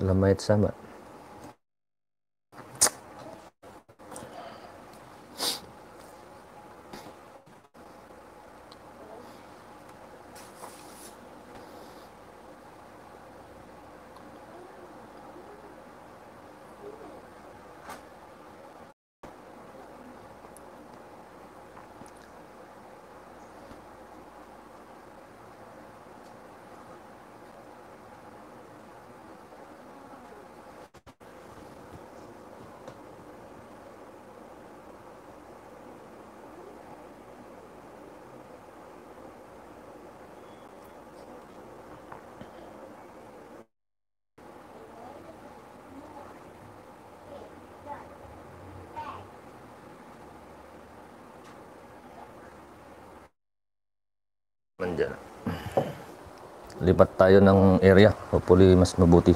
dalam ayat sama lipat tayo ng area. Hopefully mas mabuti.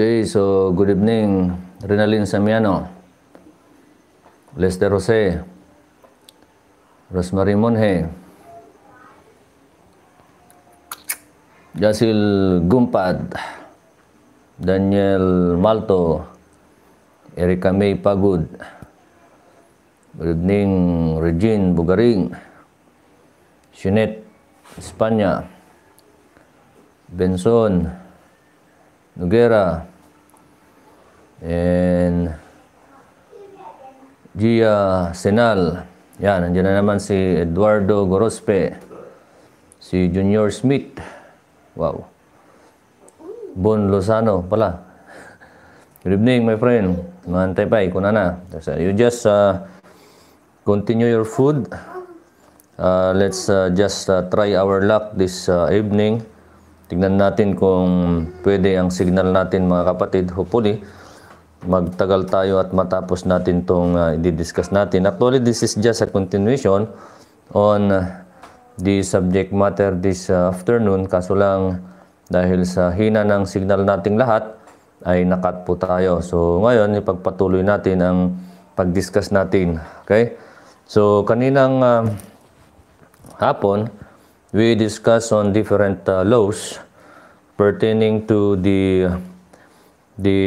Okay, so good evening, Rinalin Samiano, Lester Jose, Rosemary Monhe, Jasil Gumpad, Daniel Malto, Erika May Pagod, good evening, Regine Bugaring, Sinet Espanya, Benson, Noguera, and Gia Senal. Yan, nandiyan na naman si Eduardo Gorospe, si Junior Smith. Wow. Bon Lozano pala. Good evening, my friend. Mahantay pa, ikuna na. You just uh, continue your food. Uh, let's uh, just uh, try our luck this uh, evening. Tingnan natin kung pwede ang signal natin mga kapatid. Hopefully, magtagal tayo at matapos natin itong uh, ah, i-discuss natin. Actually, this is just a continuation on ah, the subject matter this uh, afternoon. Kaso lang, dahil sa hina ng signal nating lahat, ay nakat po tayo. So, ngayon, ipagpatuloy natin ang pag-discuss natin. Okay? So, kaninang uh, hapon, we discuss on different uh, laws pertaining to the the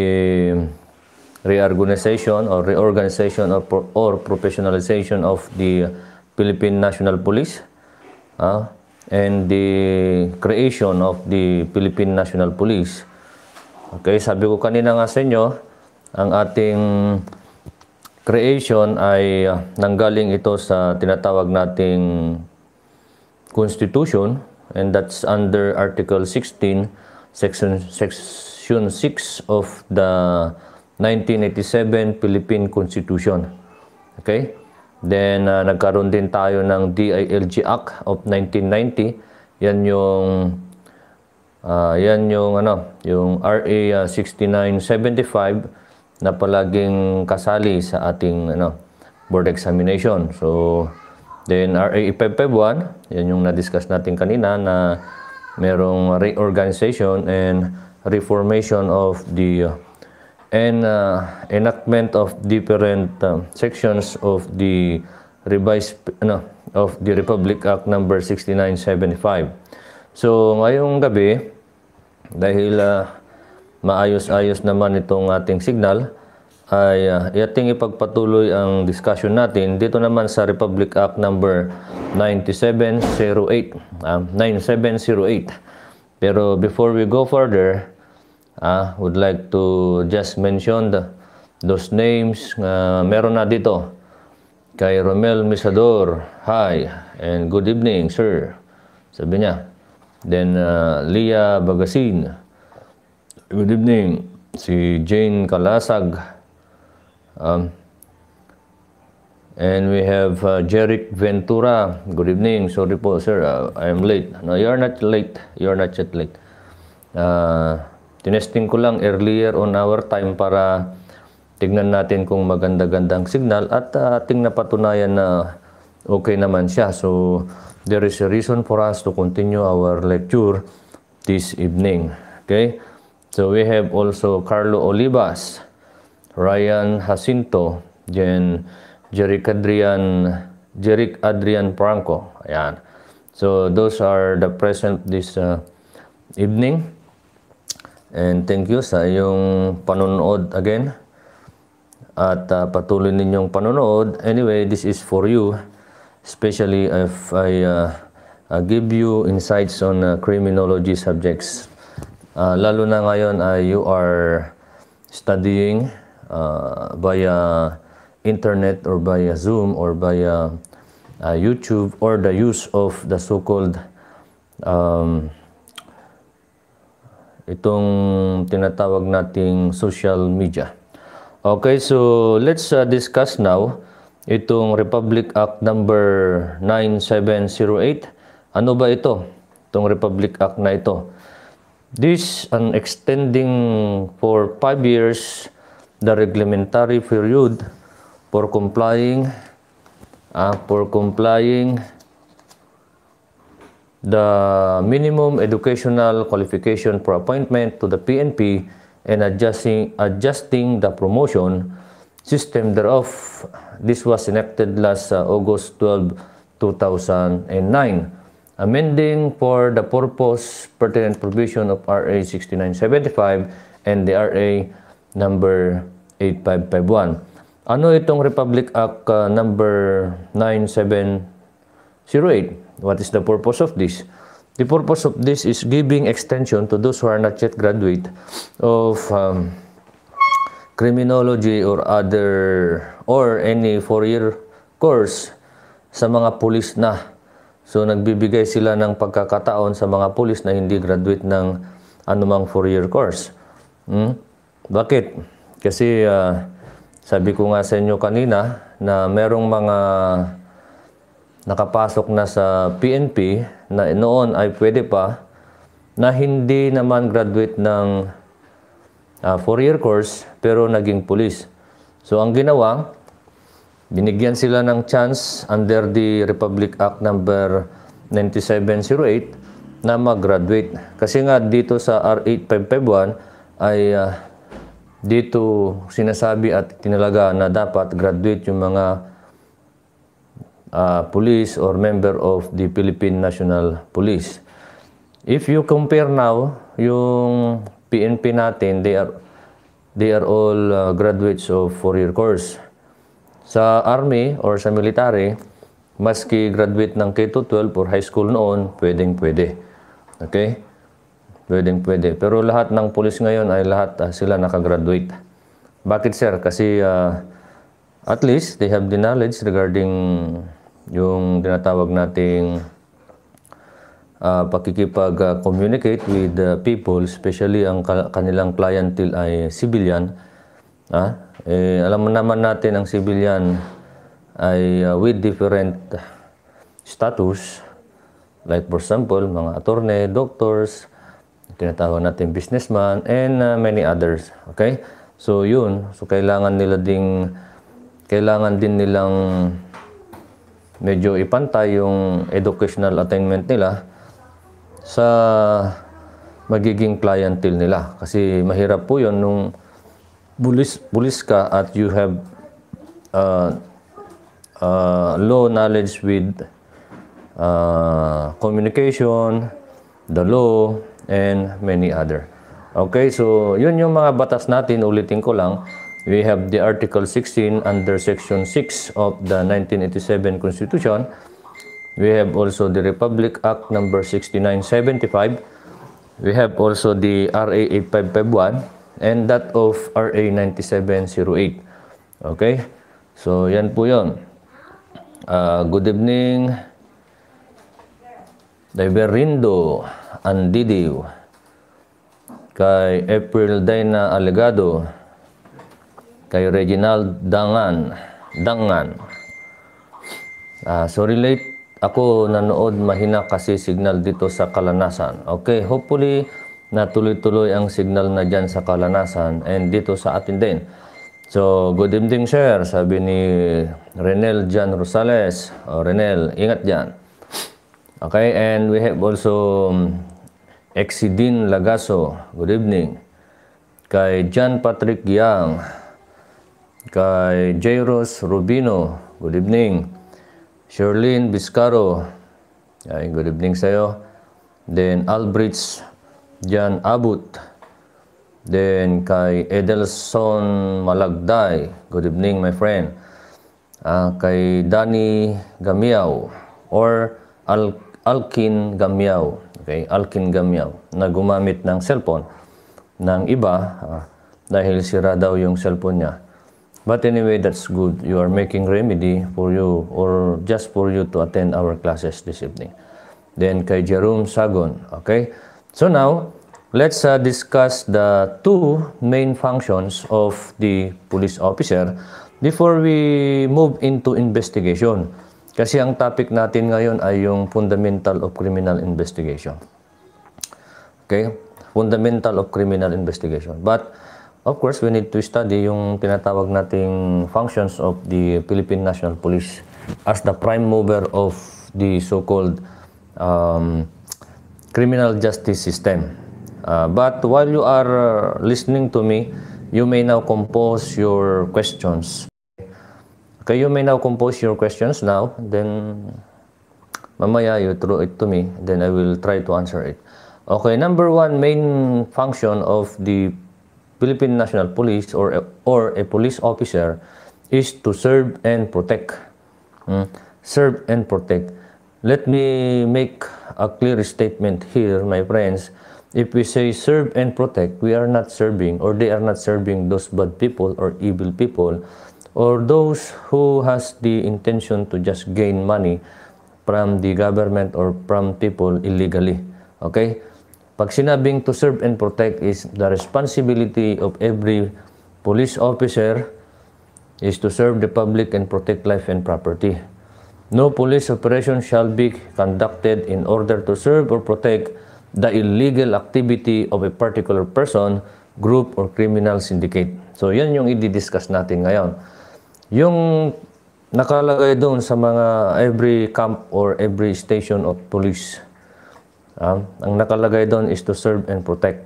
reorganization or reorganization or, or professionalization of the Philippine National Police uh, and the creation of the Philippine National Police. Okay, sabi ko kanina nga sa inyo, ang ating creation ay uh, nanggaling ito sa tinatawag nating Constitution and that's under Article 16 Section Section 6 of the 1987 Philippine Constitution. Okay? Then uh, nagkaroon din tayo ng DILG Act of 1990. Yan yung uh, yan yung ano, yung RA 6975 uh, na palaging kasali sa ating ano board examination. So Then RA 1, eh, yan yung na-discuss natin kanina na merong reorganization and reformation of the uh, and uh, enactment of different um, sections of the revised ano, of the Republic Act number 6975. So ngayong gabi dahil uh, maayos-ayos naman itong ating signal, ay uh, yating ipagpatuloy ang discussion natin dito naman sa Republic Act number 9708 uh, 9708 pero before we go further uh, would like to just mention the, those names uh, meron na dito kay Romel Misador hi and good evening sir sabi niya then uh, Leah Bagasin good evening si Jane Kalasag Um, and we have uh, Jeric Ventura. Good evening. Sorry po, sir. Uh, I late. No, you're not late. You're not yet late. Uh, tinesting ko lang earlier on our time para tignan natin kung maganda-gandang signal at uh, ating napatunayan na okay naman siya. So, there is a reason for us to continue our lecture this evening. Okay? So, we have also Carlo Olivas. Ryan Jacinto, then Jeric Adrian, Jeric Adrian Franco. Ayan. So those are the present this uh, evening. And thank you sa iyong panonood again. At uh, patuloy ninyong panonood. Anyway, this is for you. Especially if I uh, uh, give you insights on uh, criminology subjects. Uh, lalo na ngayon, uh, you are studying uh, via internet or via Zoom or via uh, YouTube or the use of the so-called um, itong tinatawag nating social media. Okay, so let's uh, discuss now itong Republic Act number 9708. Ano ba ito? Itong Republic Act na ito. This an extending for 5 years the reglementary period for complying uh, for complying the minimum educational qualification for appointment to the PNP and adjusting, adjusting the promotion system thereof. This was enacted last uh, August 12, 2009, amending for the purpose pertinent provision of RA 6975 and the RA number 8551. Ano itong Republic Act uh, number 9708? What is the purpose of this? The purpose of this is giving extension to those who are not yet graduate of um, criminology or other or any four-year course sa mga pulis na. So nagbibigay sila ng pagkakataon sa mga pulis na hindi graduate ng anumang four-year course. Hmm? Bakit? Kasi uh, sabi ko nga sa inyo kanina na merong mga nakapasok na sa PNP na noon ay pwede pa na hindi naman graduate ng uh, four-year course pero naging pulis. So ang ginawa, binigyan sila ng chance under the Republic Act number 9708 na mag-graduate. Kasi nga dito sa R851 ay uh, dito sinasabi at tinalaga na dapat graduate yung mga uh, police or member of the Philippine National Police. If you compare now, yung PNP natin, they are, they are all uh, graduates of four-year course. Sa army or sa military, maski graduate ng K-12 or high school noon, pwedeng pwede. Okay? Pwedeng pwede. Pero lahat ng pulis ngayon ay lahat uh, sila nakagraduate. Bakit sir? Kasi uh, at least they have the knowledge regarding yung tinatawag nating uh, pakikipag-communicate with the people, especially ang kanilang clientele ay civilian. Ah, eh, alam naman natin ang civilian ay uh, with different status. Like for example, mga attorney, doctors, tinatawag natin businessman, and uh, many others. Okay? So, yun. So, kailangan nila ding, kailangan din nilang medyo ipantay yung educational attainment nila sa magiging clientele nila. Kasi mahirap po yun nung bulis, bulis ka at you have uh, uh, low knowledge with uh, communication, the law, and many other. Okay, so yun yung mga batas natin, ulitin ko lang. We have the Article 16 under Section 6 of the 1987 Constitution. We have also the Republic Act number 6975. We have also the RA 8551 and that of RA 9708. Okay? So, yan po yun. Uh, good evening. Deverindo. Deverindo and Didiw, kay April Dana Alegado, kay Reginald Dangan, Dangan. Uh, sorry late ako nanood mahina kasi signal dito sa kalanasan. Okay, hopefully natuloy-tuloy ang signal na dyan sa kalanasan and dito sa atin din. So, good evening sir, sabi ni Renel Jan Rosales. O oh, Renel, ingat dyan. Okay, and we have also um, Exidin Lagaso, good evening. Kay John Patrick Yang, kay Jairus Rubino, good evening. Sherlyn Biscaro, ay good evening sa'yo. Then Albridge Jan Abut, then kay Edelson Malagday, good evening my friend. Uh, kay Danny Gamiao or Al Alkin Gamiao okay, Alkin Gamyang na gumamit ng cellphone ng iba uh, dahil sira daw yung cellphone niya. But anyway, that's good. You are making remedy for you or just for you to attend our classes this evening. Then kay Jerome Sagon, okay? So now, let's uh, discuss the two main functions of the police officer before we move into investigation. Kasi ang topic natin ngayon ay yung fundamental of criminal investigation. Okay? Fundamental of criminal investigation. But, of course, we need to study yung tinatawag nating functions of the Philippine National Police as the prime mover of the so-called um, criminal justice system. Uh, but while you are uh, listening to me, you may now compose your questions Okay, you may now compose your questions now. Then, mamaya you throw it to me. Then I will try to answer it. Okay, number one main function of the Philippine National Police or a, or a police officer is to serve and protect. Mm, serve and protect. Let me make a clear statement here, my friends. If we say serve and protect, we are not serving or they are not serving those bad people or evil people or those who has the intention to just gain money from the government or from people illegally. Okay? Pag sinabing to serve and protect is the responsibility of every police officer is to serve the public and protect life and property. No police operation shall be conducted in order to serve or protect the illegal activity of a particular person, group, or criminal syndicate. So, yan yung i-discuss natin ngayon. Yung nakalagay doon sa mga every camp or every station of police. Um, ang nakalagay doon is to serve and protect.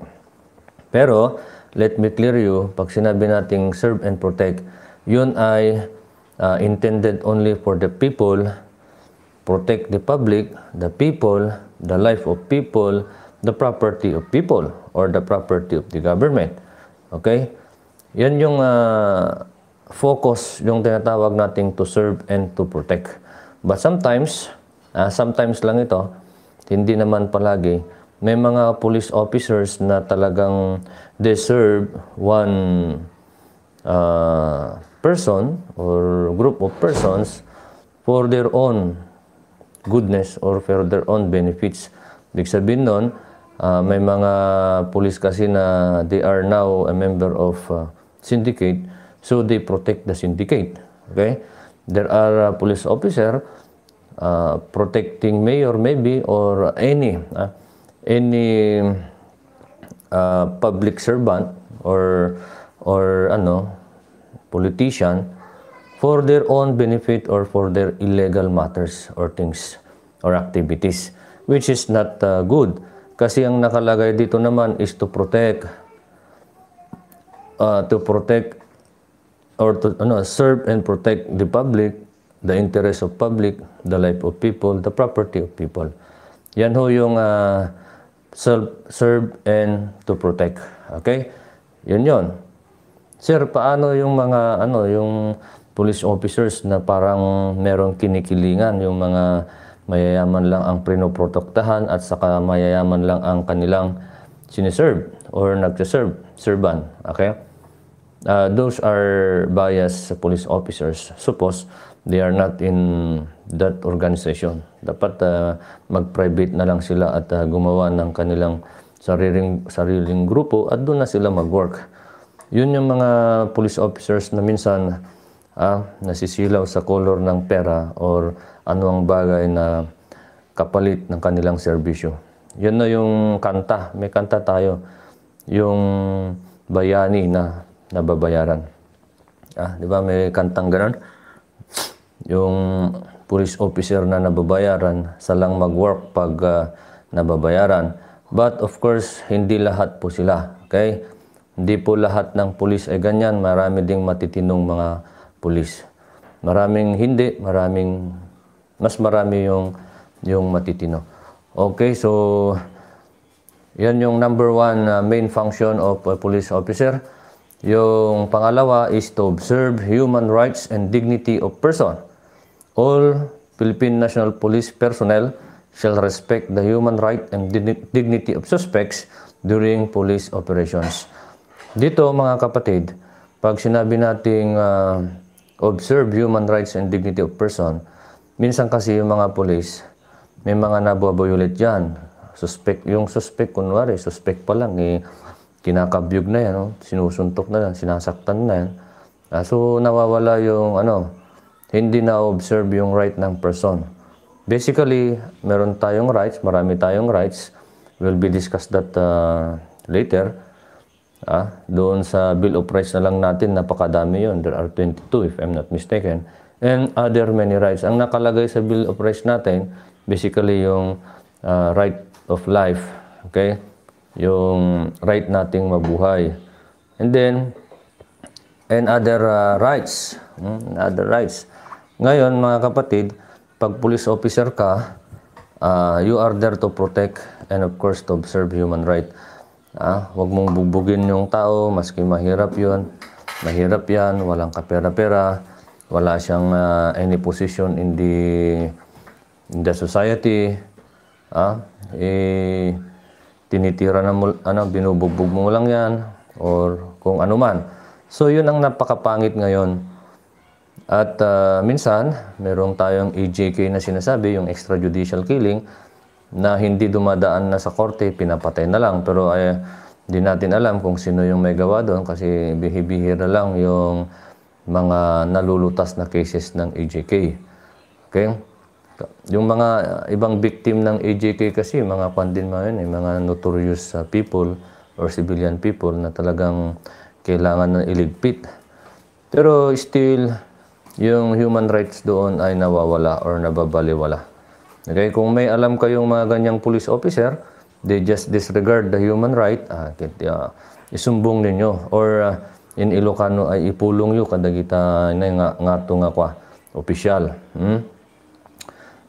Pero, let me clear you, pag sinabi nating serve and protect, yun ay uh, intended only for the people, protect the public, the people, the life of people, the property of people, or the property of the government. Okay? Yan yung uh, focus yung tinatawag nating to serve and to protect. But sometimes, uh, sometimes lang ito, hindi naman palagi, may mga police officers na talagang deserve one uh, person or group of persons for their own goodness or for their own benefits. Ibig sabihin nun, uh, may mga police kasi na they are now a member of uh, syndicate So they protect the syndicate. Okay? There are uh, police officer uh, protecting mayor maybe or any uh, any uh, public servant or or ano politician for their own benefit or for their illegal matters or things or activities which is not uh, good kasi ang nakalagay dito naman is to protect uh, to protect or to ano, serve and protect the public, the interest of public, the life of people, the property of people. Yan ho yung uh, ah, self, serve and to protect. Okay? Yun yun. Sir, paano yung mga ano, yung police officers na parang merong kinikilingan yung mga mayayaman lang ang prinoprotektahan at saka mayayaman lang ang kanilang siniserve or nagsiserve, servant. Okay? uh, those are biased police officers. Suppose they are not in that organization. Dapat uh, mag-private na lang sila at uh, gumawa ng kanilang sariling, sariling grupo at doon na sila mag-work. Yun yung mga police officers na minsan ah, nasisilaw sa color ng pera or anong bagay na kapalit ng kanilang serbisyo. Yun na yung kanta. May kanta tayo. Yung bayani na nababayaran. Ah, di ba may kantang ganun? Yung police officer na nababayaran, salang mag-work pag uh, nababayaran. But of course, hindi lahat po sila. Okay? Hindi po lahat ng pulis ay ganyan. Marami ding matitinong mga pulis. Maraming hindi, maraming mas marami yung yung matitino. Okay, so yan yung number one uh, main function of a police officer yung pangalawa is to observe human rights and dignity of person. All Philippine National Police personnel shall respect the human right and dignity of suspects during police operations. Dito mga kapatid, pag sinabi nating uh, observe human rights and dignity of person, minsan kasi yung mga police, may mga nababayulit diyan. Suspect, yung suspect, kunwari, suspect pa lang, eh, kinakabyog na yan, no? sinusuntok na yan, sinasaktan na yan. Uh, so, nawawala yung ano, hindi na-observe yung right ng person. Basically, meron tayong rights, marami tayong rights. We'll be discussed that uh, later. Ah, doon sa Bill of Rights na lang natin, napakadami yon. There are 22 if I'm not mistaken. And other many rights. Ang nakalagay sa Bill of Rights natin, basically yung uh, right of life. Okay? yung right nating mabuhay. And then, and other uh, rights. Hmm? other rights. Ngayon, mga kapatid, pag police officer ka, uh, you are there to protect and of course to observe human right. Ah, uh, wag mong bubugin yung tao, maski mahirap yun. Mahirap yan, walang kapera-pera, wala siyang uh, any position in the in the society. Ah, eh, tinitira na mo, ano, binubugbog mo lang yan or kung ano man. So, yun ang napakapangit ngayon. At uh, minsan, merong tayong EJK na sinasabi, yung extrajudicial killing, na hindi dumadaan na sa korte, pinapatay na lang. Pero ay, eh, di natin alam kung sino yung may gawa doon kasi bihibihira lang yung mga nalulutas na cases ng EJK. Okay? Yung mga uh, ibang victim ng AJK kasi, mga kwan din mga yun, eh, mga notorious uh, people or civilian people na talagang kailangan ng iligpit. Pero still, yung human rights doon ay nawawala or nababaliwala. Okay, kung may alam kayong mga ganyang police officer, they just disregard the human right, uh, ah, uh, isumbong ninyo or uh, in Ilocano ay ipulong yu kadagita kita na nga, nga tunga kwa opisyal. Hmm?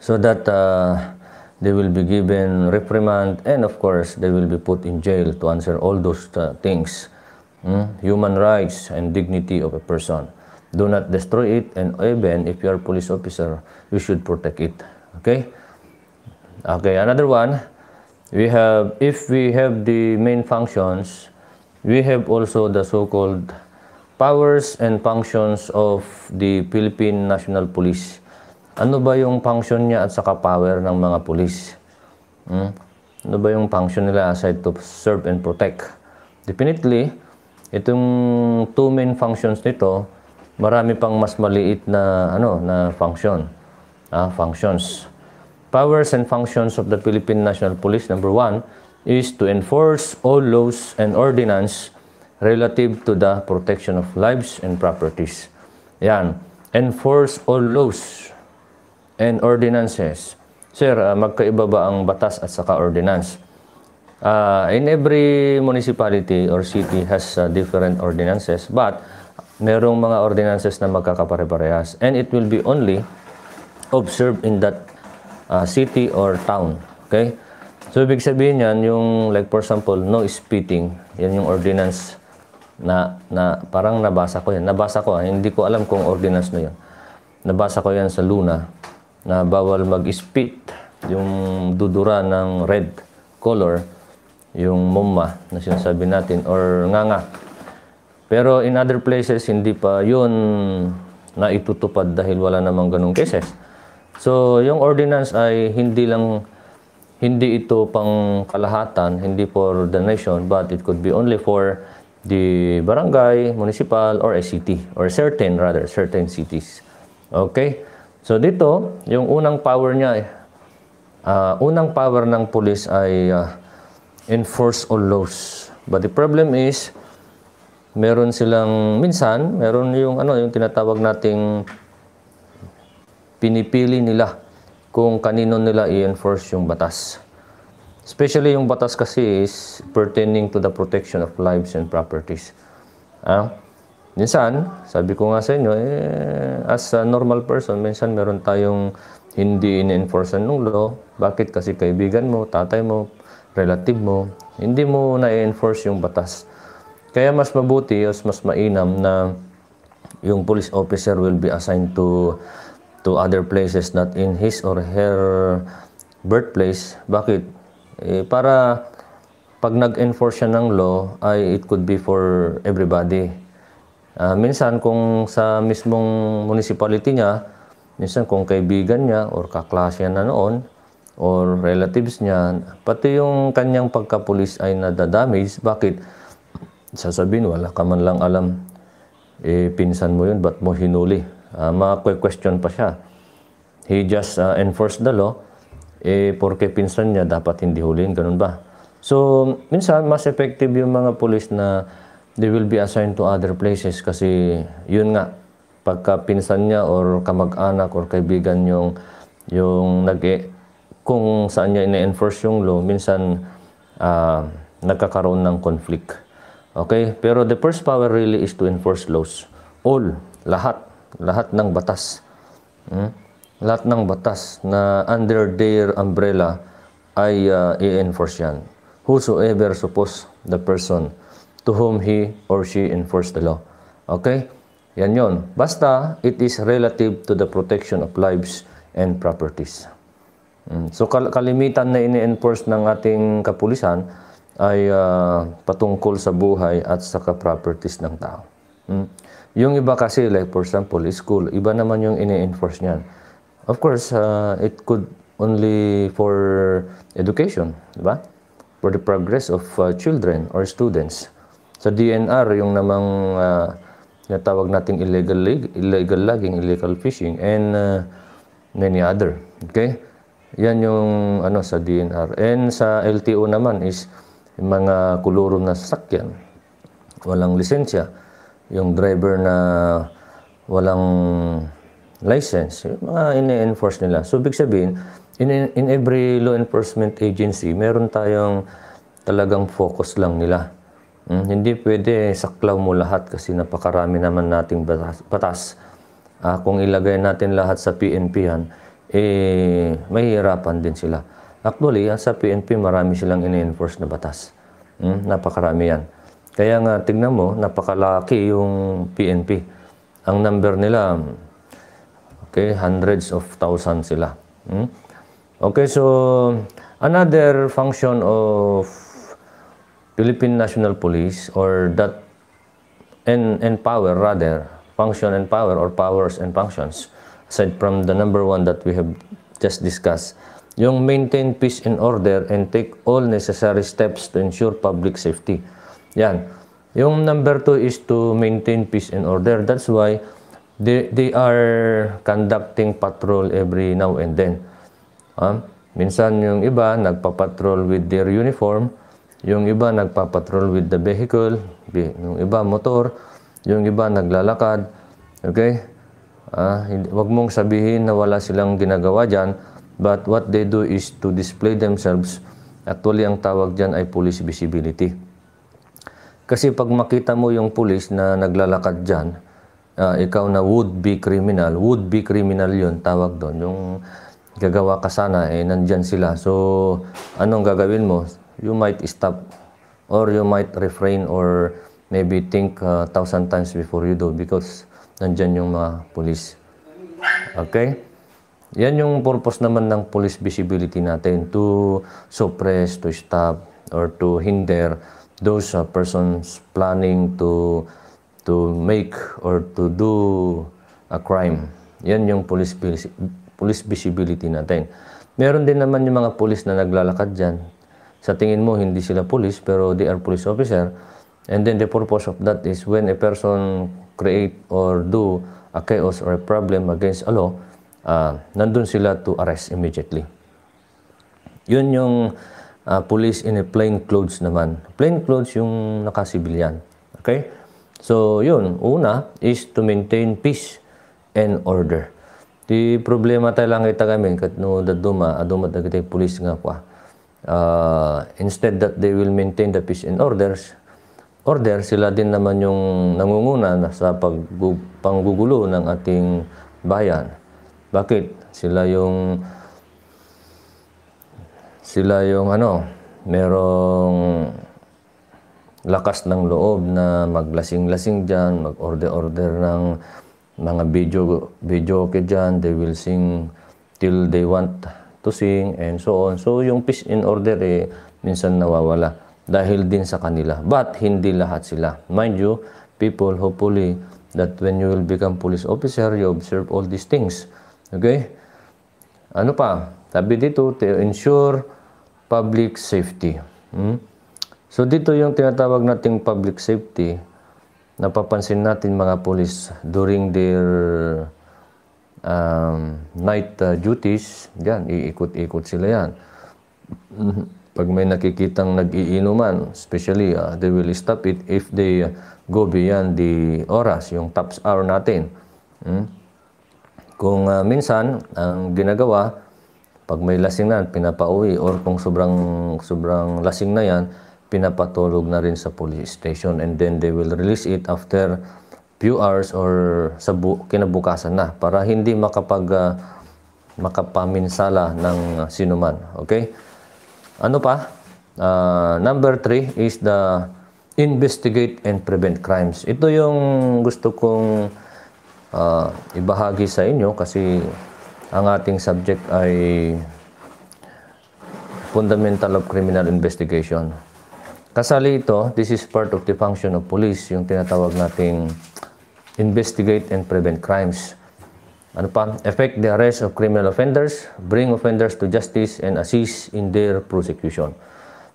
so that uh, they will be given reprimand and of course they will be put in jail to answer all those uh, things mm? human rights and dignity of a person do not destroy it and even if you are a police officer you should protect it okay okay another one we have if we have the main functions we have also the so-called powers and functions of the Philippine National Police Ano ba yung function niya at saka power ng mga pulis? Hmm? Ano ba yung function nila aside to serve and protect? Definitely, itong two main functions nito, marami pang mas maliit na ano na function. Ah, functions. Powers and functions of the Philippine National Police number one is to enforce all laws and ordinance relative to the protection of lives and properties. Yan. Enforce all laws and ordinances. Sir, uh, magkaiba ba ang batas at saka ordinance? Uh, in every municipality or city has uh, different ordinances but merong mga ordinances na magkakapare-parehas and it will be only observed in that uh, city or town. Okay? So, ibig sabihin yan, yung like for example, no speeding, yan yung ordinance na, na parang nabasa ko yan. Nabasa ko, hindi ko alam kung ordinance na yan. Nabasa ko yan sa Luna na bawal mag-spit yung dudura ng red color, yung mumma na sinasabi natin or nganga. Pero in other places, hindi pa yun na itutupad dahil wala namang ganung cases. So, yung ordinance ay hindi lang hindi ito pang kalahatan, hindi for the nation, but it could be only for the barangay, municipal, or a city, or certain rather, certain cities. Okay? So dito, yung unang power niya, uh, unang power ng police ay uh, enforce all laws. But the problem is, meron silang, minsan, meron yung, ano, yung tinatawag nating pinipili nila kung kanino nila i-enforce yung batas. Especially yung batas kasi is pertaining to the protection of lives and properties. Ah? Minsan, sabi ko nga sa inyo, eh, as a normal person, minsan meron tayong hindi in-enforce ng law. Bakit? Kasi kaibigan mo, tatay mo, relative mo, hindi mo na-enforce yung batas. Kaya mas mabuti, mas, mas mainam na yung police officer will be assigned to to other places not in his or her birthplace. Bakit? Eh, para pag nag-enforce siya ng law, ay it could be for everybody. Uh, minsan kung sa mismong municipality niya, minsan kung kaibigan niya or kaklase na noon or relatives niya, pati yung kanyang pagkapulis ay nadadamage. Bakit? Sasabihin, wala ka man lang alam. Eh, pinsan mo yun, ba't mo hinuli? Uh, ah, Makwe-question pa siya. He just uh, enforced the law. Eh, porke pinsan niya, dapat hindi hulihin. Ganun ba? So, minsan, mas effective yung mga pulis na they will be assigned to other places kasi yun nga pagka pinsan niya or kamag-anak or kaibigan yung yung nag kung saan niya ina-enforce yung law minsan uh, nagkakaroon ng conflict okay pero the first power really is to enforce laws all lahat lahat ng batas hmm? lahat ng batas na under their umbrella ay uh, i-enforce yan whosoever suppose the person to whom he or she enforced the law. Okay? Yan yon. Basta, it is relative to the protection of lives and properties. Mm. So, kal kalimitan na ini-enforce ng ating kapulisan ay uh, patungkol sa buhay at sa properties ng tao. Hmm? Yung iba kasi, like for example, school, iba naman yung ini-enforce niyan. Of course, uh, it could only for education, di ba? For the progress of uh, children or students. Sa DNR, yung namang uh, natawag nating illegal, illegal logging, illegal fishing, and uh, many other. Okay? Yan yung ano sa DNR. And sa LTO naman is yung mga kuluro na sasakyan. Walang lisensya. Yung driver na walang license. Yung mga ine-enforce nila. So, big sabihin, in, in every law enforcement agency, meron tayong talagang focus lang nila. Mm, hindi pwede saklaw mo lahat kasi napakarami naman nating batas. batas. Uh, kung ilagay natin lahat sa PNP yan, eh, mahihirapan din sila. Actually, ah, sa PNP marami silang in-enforce na batas. Mm, napakarami yan. Kaya nga, tignan mo, napakalaki yung PNP. Ang number nila, okay, hundreds of thousands sila. Mm? Okay, so another function of Philippine National Police or that and, and power rather, function and power or powers and functions, aside from the number one that we have just discussed, yung maintain peace and order and take all necessary steps to ensure public safety. Yan. Yung number two is to maintain peace and order. That's why they, they are conducting patrol every now and then. Huh? Ah, minsan yung iba nagpa-patrol with their uniform, yung iba nagpapatrol with the vehicle, yung iba motor, yung iba naglalakad. Okay? Ah, wag mong sabihin na wala silang ginagawa diyan, but what they do is to display themselves. Actually, ang tawag diyan ay police visibility. Kasi pag makita mo yung police na naglalakad diyan, uh, ah, ikaw na would be criminal, would be criminal 'yon tawag doon. Yung gagawa ka sana eh nandiyan sila. So anong gagawin mo? you might stop or you might refrain or maybe think uh, thousand times before you do because nandyan yung mga police. Okay? Yan yung purpose naman ng police visibility natin to suppress, to stop, or to hinder those uh, persons planning to to make or to do a crime. Yan yung police, police visibility natin. Meron din naman yung mga police na naglalakad dyan sa tingin mo hindi sila police pero they are police officer. And then the purpose of that is when a person create or do a chaos or a problem against a law, uh, nandun sila to arrest immediately. Yun yung uh, police in a plain clothes naman. Plain clothes yung nakasibilyan. Okay? So yun, una is to maintain peace and order. Di problema tayo lang kita kami, katno daduma, aduma dagiti police nga pa uh, instead that they will maintain the peace and orders, order sila din naman yung nangunguna sa panggugulo ng ating bayan. Bakit? Sila yung sila yung ano, merong lakas ng loob na maglasing-lasing diyan, mag-order-order ng mga video video ke diyan, they will sing till they want tusing, and so on. So yung peace and order eh, minsan nawawala dahil din sa kanila. But hindi lahat sila. Mind you, people, hopefully, that when you will become police officer, you observe all these things. Okay? Ano pa? Sabi dito, to ensure public safety. Hmm? So dito yung tinatawag nating public safety, napapansin natin mga police during their um, night uh, duties, yan, iikot-ikot sila yan. Pag may nakikitang nag-iinuman, especially, uh, they will stop it if they uh, go beyond the oras, yung taps hour natin. Hmm? Kung uh, minsan, ang ginagawa, pag may lasing na, pinapauwi, or kung sobrang, sobrang lasing na yan, pinapatulog na rin sa police station and then they will release it after few hours or sa bu- kinabukasan na para hindi makapag uh, makapaminsala ng sinuman. Okay? Ano pa? Uh, number three is the investigate and prevent crimes. Ito yung gusto kong uh, ibahagi sa inyo kasi ang ating subject ay fundamental of criminal investigation. Kasali ito, this is part of the function of police, yung tinatawag nating investigate and prevent crimes. Ano pa? Effect the arrest of criminal offenders, bring offenders to justice, and assist in their prosecution.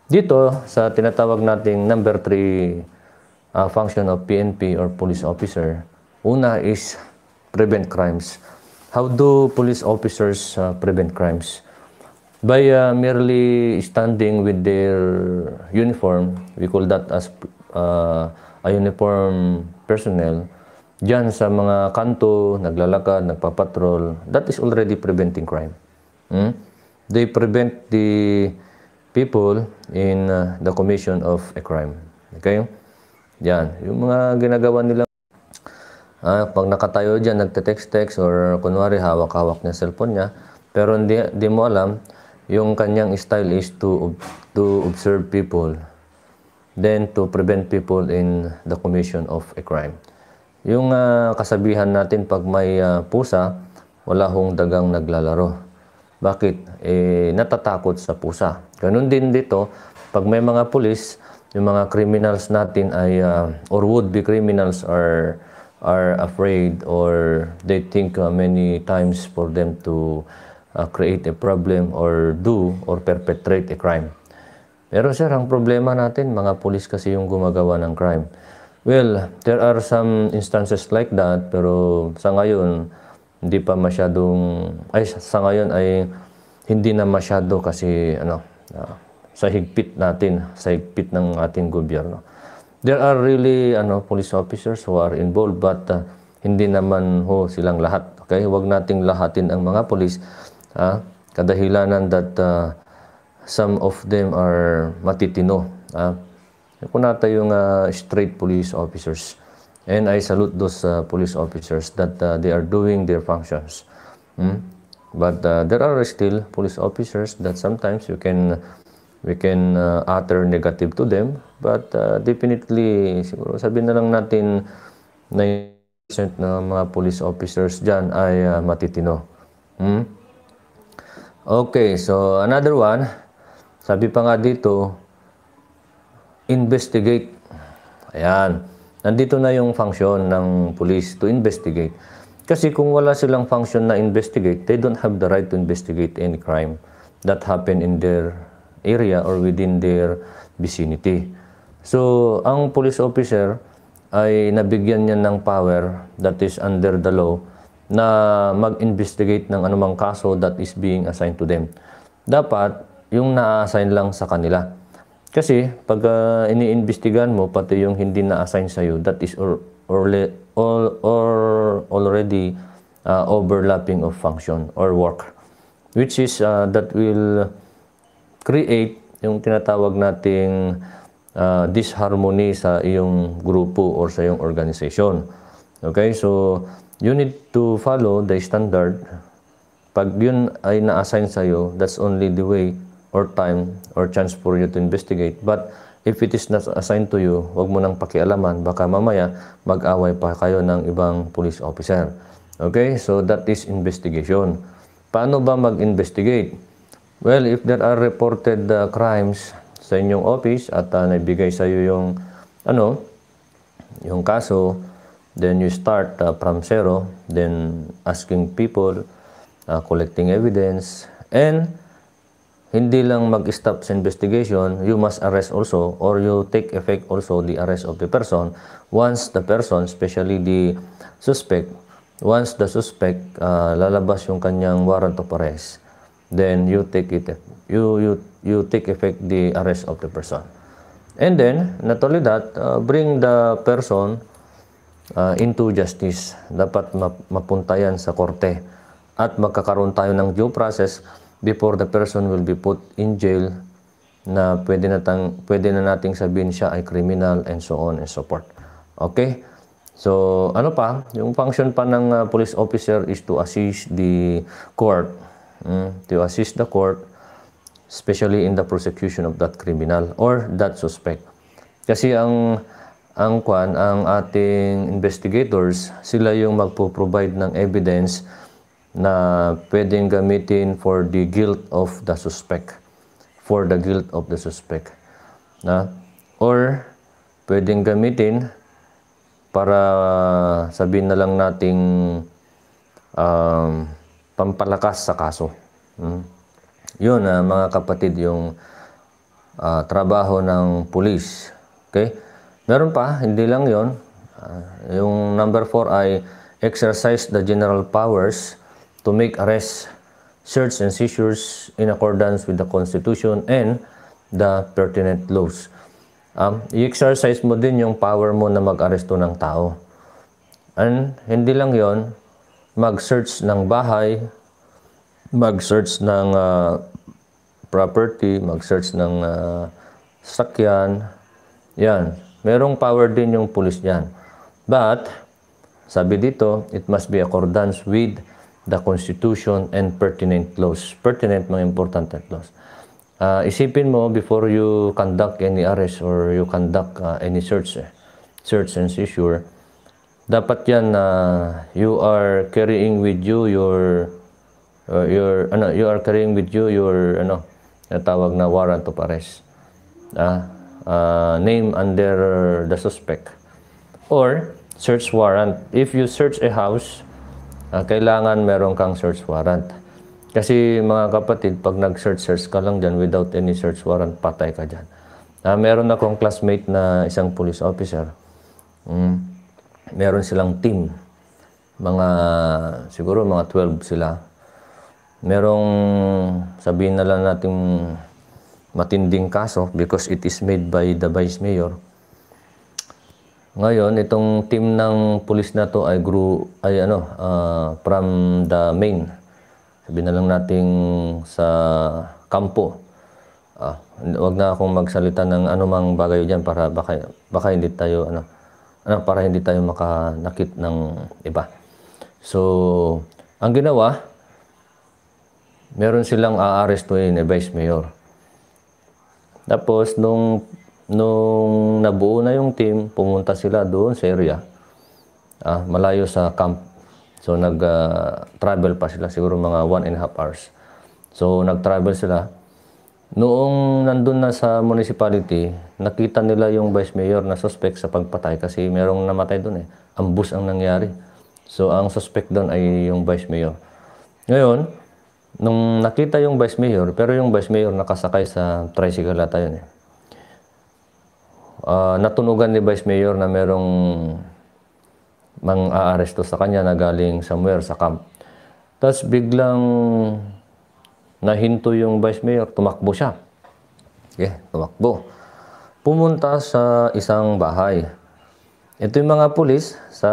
Dito, sa tinatawag nating number 3 uh, function of PNP or police officer, una is prevent crimes. How do police officers uh, prevent crimes? By uh, merely standing with their uniform, we call that as uh, a uniform personnel, dyan sa mga kanto, naglalakad, nagpapatrol, that is already preventing crime. Hmm? They prevent the people in uh, the commission of a crime. Okay? Yan. Yung mga ginagawa nila. Ah, pag nakatayo dyan, nagte-text-text or kunwari hawak-hawak niya cellphone niya, pero hindi, hindi mo alam, yung kanyang style is to, to observe people, then to prevent people in the commission of a crime. Yung uh, kasabihan natin pag may uh, pusa, wala hong dagang naglalaro. Bakit? Eh, natatakot sa pusa. Ganun din dito, pag may mga pulis, yung mga criminals natin ay, uh, or would-be criminals are, are afraid or they think uh, many times for them to uh, create a problem or do or perpetrate a crime. Pero sir, ang problema natin, mga pulis kasi yung gumagawa ng crime. Well, there are some instances like that pero sa ngayon hindi pa masyadong ay sa ngayon ay hindi na masyado kasi ano uh, sa higpit natin, sa higpit ng ating gobyerno. There are really ano police officers who are involved but uh, hindi naman ho silang lahat. Okay? Huwag nating lahatin ang mga police ah, kadahilanan that uh, some of them are matitino. Ah, Kunata yung uh, straight police officers. And I salute those uh, police officers that uh, they are doing their functions. Hmm? But uh, there are still police officers that sometimes you can we can uh, utter negative to them. But uh, definitely, siguro sabihin na lang natin na percent na mga police officers dyan ay uh, matitino. Hmm? Okay, so another one. Sabi pa nga dito, investigate. Ayan. Nandito na yung function ng police to investigate. Kasi kung wala silang function na investigate, they don't have the right to investigate any crime that happened in their area or within their vicinity. So, ang police officer ay nabigyan niya ng power that is under the law na mag-investigate ng anumang kaso that is being assigned to them. Dapat, yung na-assign lang sa kanila. Kasi pag uh, iniimbestigahan mo pati yung hindi na-assign sa iyo, that is or or or, already uh, overlapping of function or work which is uh, that will create yung tinatawag nating uh, disharmony sa iyong grupo or sa iyong organization. Okay? So you need to follow the standard. Pag yun ay na-assign sa iyo, that's only the way or time or chance for you to investigate. But if it is not assigned to you, wag mo nang pakialaman. Baka mamaya mag-away pa kayo ng ibang police officer. Okay? So that is investigation. Paano ba mag-investigate? Well, if there are reported uh, crimes sa inyong office at uh, naibigay sa iyo yung ano, yung kaso, then you start uh, from zero, then asking people, uh, collecting evidence, and hindi lang mag-stop sa investigation, you must arrest also or you take effect also the arrest of the person once the person, especially the suspect, once the suspect uh, lalabas yung kanyang warrant of arrest, then you take it you you you take effect the arrest of the person. And then, not only that, uh, bring the person uh, into justice. Dapat mapunta yan sa korte at magkakaroon tayo ng due process before the person will be put in jail na pwede na, tang, pwede na nating sabihin siya ay criminal and so on and so forth. Okay? So, ano pa? Yung function pa ng uh, police officer is to assist the court. Mm, to assist the court, especially in the prosecution of that criminal or that suspect. Kasi ang ang kwan, ang ating investigators, sila yung magpo-provide ng evidence na pwedeng gamitin for the guilt of the suspect. For the guilt of the suspect. Na, or pwedeng gamitin para sabihin na lang nating um, pampalakas sa kaso. Hmm. Yun uh, mga kapatid yung uh, trabaho ng pulis. Okay? Meron pa, hindi lang yon. Uh, ah, yung number 4 ay exercise the general powers to make arrests, search and seizures in accordance with the Constitution and the pertinent laws. Um, i-exercise mo din yung power mo na mag-aresto ng tao. And hindi lang yon mag-search ng bahay, mag-search ng uh, property, mag-search ng uh, sakyan. Yan. Merong power din yung pulis niyan. But, sabi dito, it must be accordance with the Constitution, and pertinent laws. Pertinent, mga importante laws. Uh, isipin mo before you conduct any arrest or you conduct uh, any search, search and seizure, dapat yan na uh, you are carrying with you your uh, your ano you are carrying with you your ano natawag na warrant to arrest ah uh, uh, name under the suspect or search warrant if you search a house uh, kailangan meron kang search warrant. Kasi mga kapatid, pag nag-search-search ka lang dyan without any search warrant, patay ka dyan. Uh, meron akong classmate na isang police officer. Mm, meron silang team. Mga, siguro mga 12 sila. Merong, sabihin na lang natin matinding kaso because it is made by the vice mayor ngayon, itong team ng pulis na to ay grew ay ano, uh, from the main. Sabihin na lang nating sa kampo. Ah, wag na akong magsalita ng anumang bagay diyan para baka baka hindi tayo ano, ano para hindi tayo makanakit ng iba. So, ang ginawa, meron silang aarestuin ni Vice Mayor. Tapos, nung nung nabuo na yung team, pumunta sila doon sa area. Ah, malayo sa camp. So nag-travel uh, pa sila siguro mga one and a half hours. So nag-travel sila. Noong nandun na sa municipality, nakita nila yung vice mayor na suspect sa pagpatay kasi merong namatay doon eh. Ambus ang nangyari. So ang suspect doon ay yung vice mayor. Ngayon, nung nakita yung vice mayor, pero yung vice mayor nakasakay sa tricycle ata yun eh uh, natunugan ni Vice Mayor na merong mang aaresto sa kanya na galing somewhere sa camp. Tapos biglang nahinto yung Vice Mayor, tumakbo siya. Okay, tumakbo. Pumunta sa isang bahay. Ito yung mga pulis, sa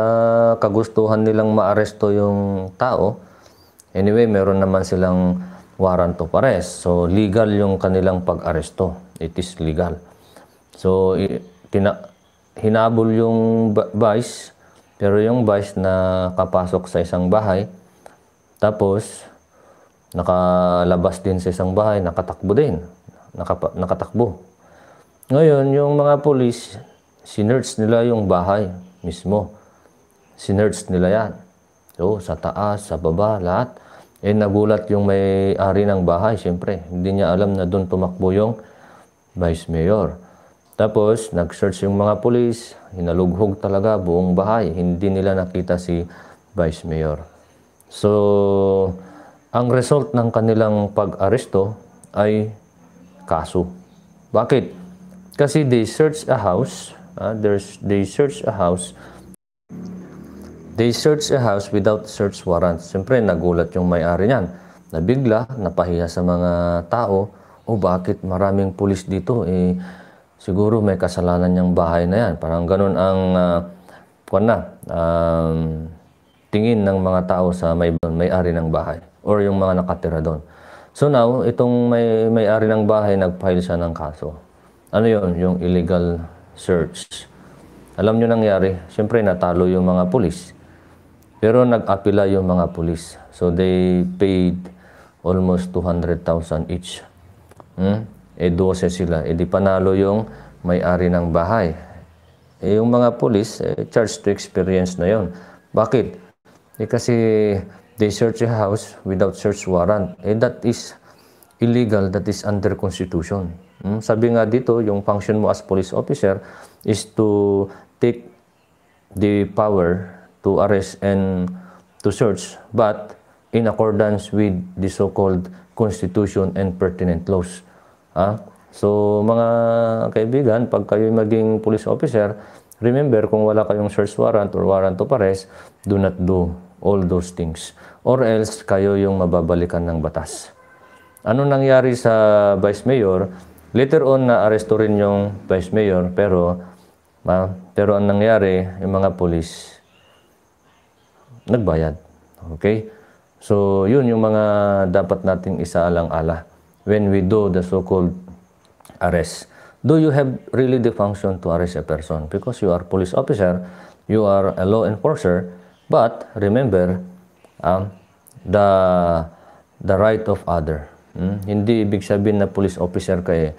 kagustuhan nilang maaresto yung tao, anyway, meron naman silang warrant of arrest. So, legal yung kanilang pag-aresto. It is legal. So, kina, hinabol yung vice, pero yung vice na kapasok sa isang bahay, tapos nakalabas din sa isang bahay, nakatakbo din, Nakapa, nakatakbo. Ngayon, yung mga polis, sinerts nila yung bahay mismo. Sinerts nila yan. So, sa taas, sa baba, lahat. Eh, nagulat yung may-ari ng bahay, siyempre. Hindi niya alam na doon tumakbo yung vice mayor. Tapos, nag-search yung mga pulis, hinalughog talaga buong bahay. Hindi nila nakita si Vice Mayor. So, ang result ng kanilang pag-aresto ay kaso. Bakit? Kasi they search a house, uh, there's, they search a house, they search a house without search warrant. Siyempre, nagulat yung may-ari niyan. Nabigla, napahiya sa mga tao, o oh, bakit maraming pulis dito, eh, siguro may kasalanan niyang bahay na yan. Parang ganun ang uh, na, um, tingin ng mga tao sa may, may-ari ng bahay or yung mga nakatira doon. So now, itong may, may-ari ng bahay, nag-file siya ng kaso. Ano yon Yung illegal search. Alam nyo nangyari, siyempre natalo yung mga pulis. Pero nag-apila yung mga pulis. So they paid almost 200,000 each. Hmm? Eh, e 12 sila. E di panalo yung may-ari ng bahay. E yung mga pulis, eh, charged to experience na yon. Bakit? E kasi they search a house without search warrant. E that is illegal, that is under constitution. Hmm? Sabi nga dito, yung function mo as police officer is to take the power to arrest and to search, but in accordance with the so-called constitution and pertinent laws. Ah? So mga kaibigan, pag kayo maging police officer, remember kung wala kayong search warrant or warrant to arrest, do not do all those things. Or else kayo yung mababalikan ng batas. Ano nangyari sa Vice Mayor? Later on, na-aresto rin yung Vice Mayor, pero, ma, pero ang nangyari, yung mga police, nagbayad. Okay? So, yun yung mga dapat nating isaalang-ala when we do the so-called arrest. Do you have really the function to arrest a person because you are police officer, you are a law enforcer, but remember um, the the right of other. Hmm? Hindi ibig sabihin na police officer kay eh,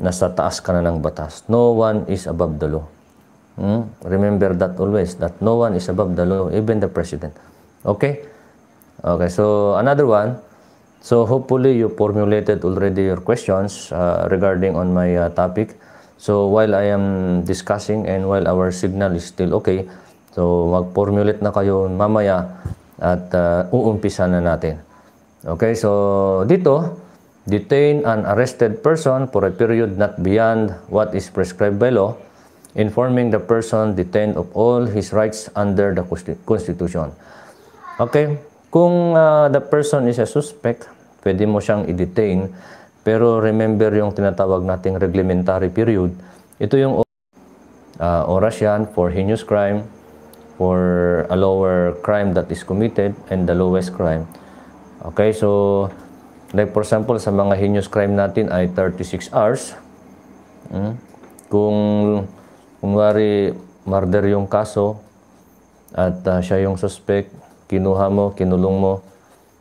nasa taas ka na ng batas. No one is above the law. Hmm? Remember that always, that no one is above the law, even the president. Okay? Okay, so another one. So hopefully you formulated already your questions uh, regarding on my uh, topic. So while I am discussing and while our signal is still okay, so mag-formulate na kayo mamaya at uh, uumpisa na natin. Okay, so dito, detain an arrested person for a period not beyond what is prescribed by law, informing the person detained of all his rights under the Constitution. Okay, kung uh, the person is a suspect, pwede mo siyang i-detain. Pero remember yung tinatawag nating reglementary period. Ito yung uh, oras yan for heinous crime, for a lower crime that is committed, and the lowest crime. Okay, so like for example, sa mga heinous crime natin ay 36 hours. Hmm? Kung kunwari murder yung kaso at uh, siya yung suspect, kinuha mo, kinulong mo,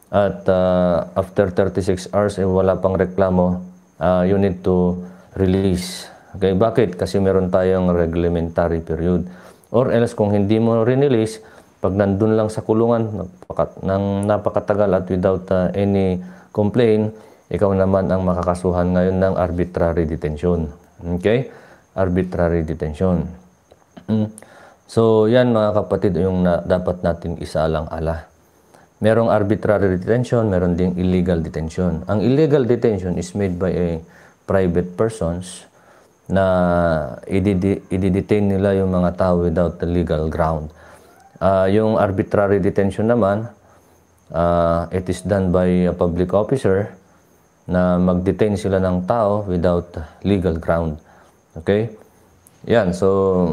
at uh, after 36 hours eh, wala pang reklamo, uh, you need to release. Okay, bakit? Kasi meron tayong reglementary period. Or else kung hindi mo release, pag nandun lang sa kulungan napakat, ng napakatagal at without uh, any complaint, ikaw naman ang makakasuhan ngayon ng arbitrary detention. Okay? Arbitrary detention. Mm. So yan mga kapatid yung na, dapat natin isaalang-ala. Merong arbitrary detention, meron ding illegal detention. Ang illegal detention is made by a private persons na i-detain nila yung mga tao without the legal ground. Uh, yung arbitrary detention naman, uh, it is done by a public officer na mag-detain sila ng tao without legal ground. Okay? Yan, so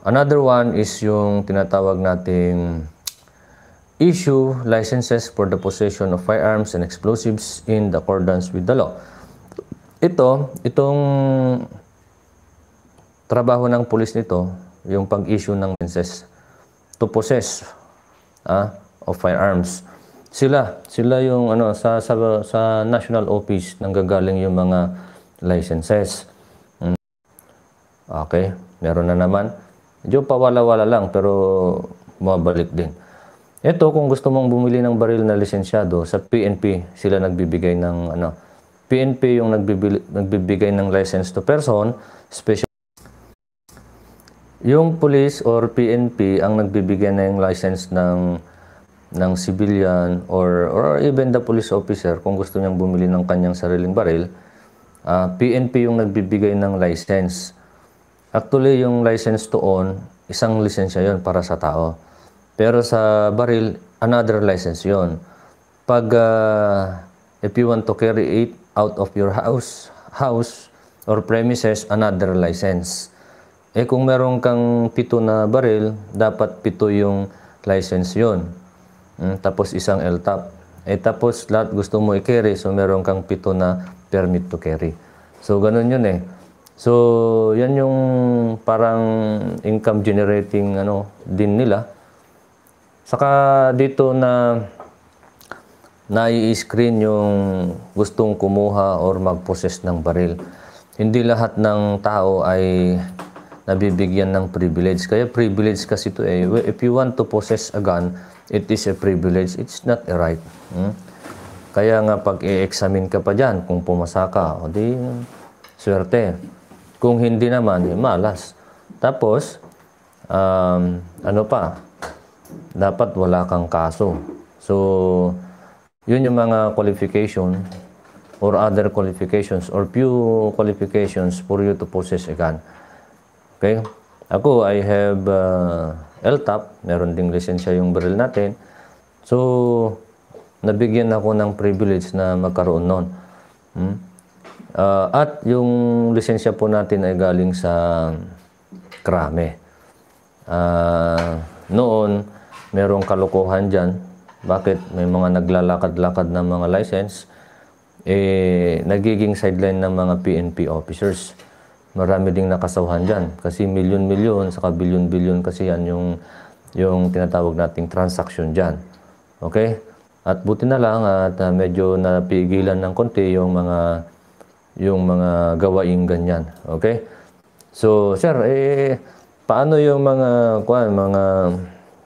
Another one is yung tinatawag nating issue licenses for the possession of firearms and explosives in accordance with the law. Ito, itong trabaho ng pulis nito, yung pag-issue ng licenses to possess ah, of firearms. Sila, sila yung ano sa sa, sa national office nanggagaling yung mga licenses. Hmm. Okay, meron na naman. Medyo pawala-wala lang pero mabalik din. Ito, kung gusto mong bumili ng baril na lisensyado, sa PNP sila nagbibigay ng ano. PNP yung nagbibili, nagbibigay ng license to person, special. Yung police or PNP ang nagbibigay ng license ng ng civilian or or even the police officer kung gusto niyang bumili ng kanyang sariling baril, uh, ah, PNP yung nagbibigay ng license. Actually, yung license to own, isang lisensya yon para sa tao. Pero sa baril, another license yon. Pag uh, if you want to carry it out of your house, house or premises, another license. Eh kung meron kang pito na baril, dapat pito yung license yon. Mm, tapos isang LTAP. Eh tapos lahat gusto mo i-carry, so meron kang pito na permit to carry. So ganun yun eh. So, yan yung parang income generating ano din nila. Saka dito na nai-screen yung gustong kumuha or mag-possess ng baril. Hindi lahat ng tao ay nabibigyan ng privilege. Kaya privilege kasi to eh. If you want to possess a gun, it is a privilege. It's not a right. Hmm? Kaya nga pag i-examine ka pa dyan, kung pumasa ka, o di, swerte. Kung hindi naman, eh, malas. Tapos, um, ano pa, dapat wala kang kaso. So, yun yung mga qualification or other qualifications or few qualifications for you to possess a gun. Okay? Ako, I have uh, LTAP. Meron ding lisensya yung baril natin. So, nabigyan ako ng privilege na magkaroon nun. Hmm? Uh, at yung lisensya po natin ay galing sa Krame. Uh, noon, merong kalokohan dyan. Bakit? May mga naglalakad-lakad ng mga license. Eh, nagiging sideline ng mga PNP officers. Marami ding nakasawhan dyan. Kasi milyon-milyon, saka bilyon-bilyon kasi yan yung, yung tinatawag nating transaction dyan. Okay? At buti na lang at uh, medyo napigilan ng konti yung mga yung mga gawaing ganyan. Okay? So, sir, eh, paano yung mga, kuan, mga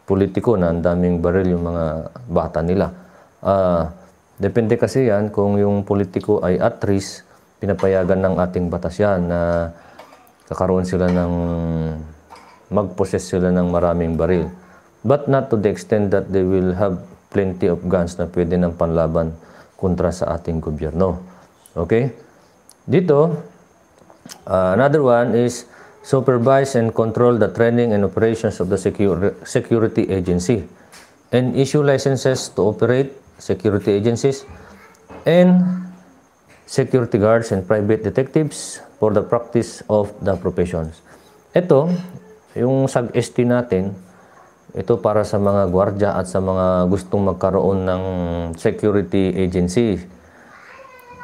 politiko na ang daming baril yung mga bata nila? Uh, depende kasi yan kung yung politiko ay at risk, pinapayagan ng ating batas yan na kakaroon sila ng, magpossess sila ng maraming baril. But not to the extent that they will have plenty of guns na pwede ng panlaban kontra sa ating gobyerno. Okay? Dito, uh, another one is supervise and control the training and operations of the secure, security agency and issue licenses to operate security agencies and security guards and private detectives for the practice of the professions. Ito, yung sag-ST natin, ito para sa mga gwardya at sa mga gustong magkaroon ng security agency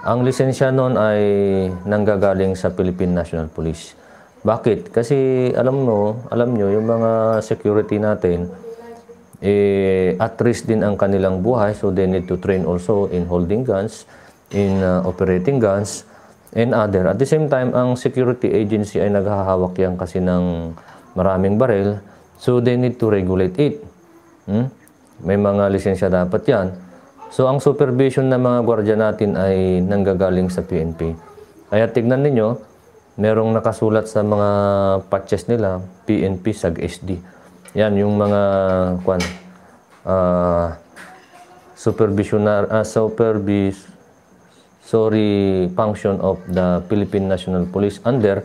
ang lisensya noon ay nanggagaling sa Philippine National Police. Bakit? Kasi alam mo, alam nyo, yung mga security natin, eh, at risk din ang kanilang buhay. So they need to train also in holding guns, in uh, operating guns, and other. At the same time, ang security agency ay naghahawak yan kasi ng maraming baril. So they need to regulate it. Hmm? May mga lisensya dapat yan. So ang supervision ng mga gwardiya natin ay nanggagaling sa PNP. Kaya tignan ninyo, merong nakasulat sa mga patches nila, PNP sag SD. Yan yung mga kwan uh, ah, supervisionar uh, ah, supervis sorry function of the Philippine National Police under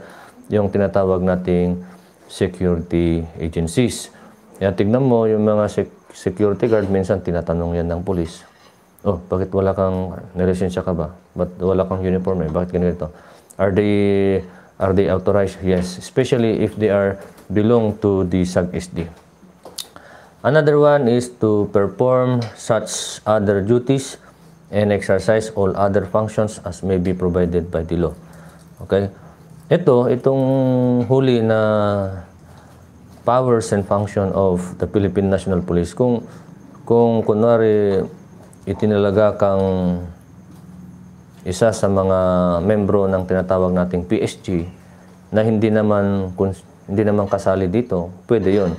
yung tinatawag nating security agencies. Yan, tignan mo yung mga sec security guard minsan tinatanong yan ng police oh, bakit wala kang lisensya ka ba? Ba't wala kang uniform eh? Bakit ganito? Are they are they authorized? Yes, especially if they are belong to the SAG-SD. Another one is to perform such other duties and exercise all other functions as may be provided by the law. Okay? Ito, itong huli na powers and function of the Philippine National Police. Kung kung kunwari itinalaga kang isa sa mga membro ng tinatawag nating PSG na hindi naman hindi naman kasali dito, pwede 'yon.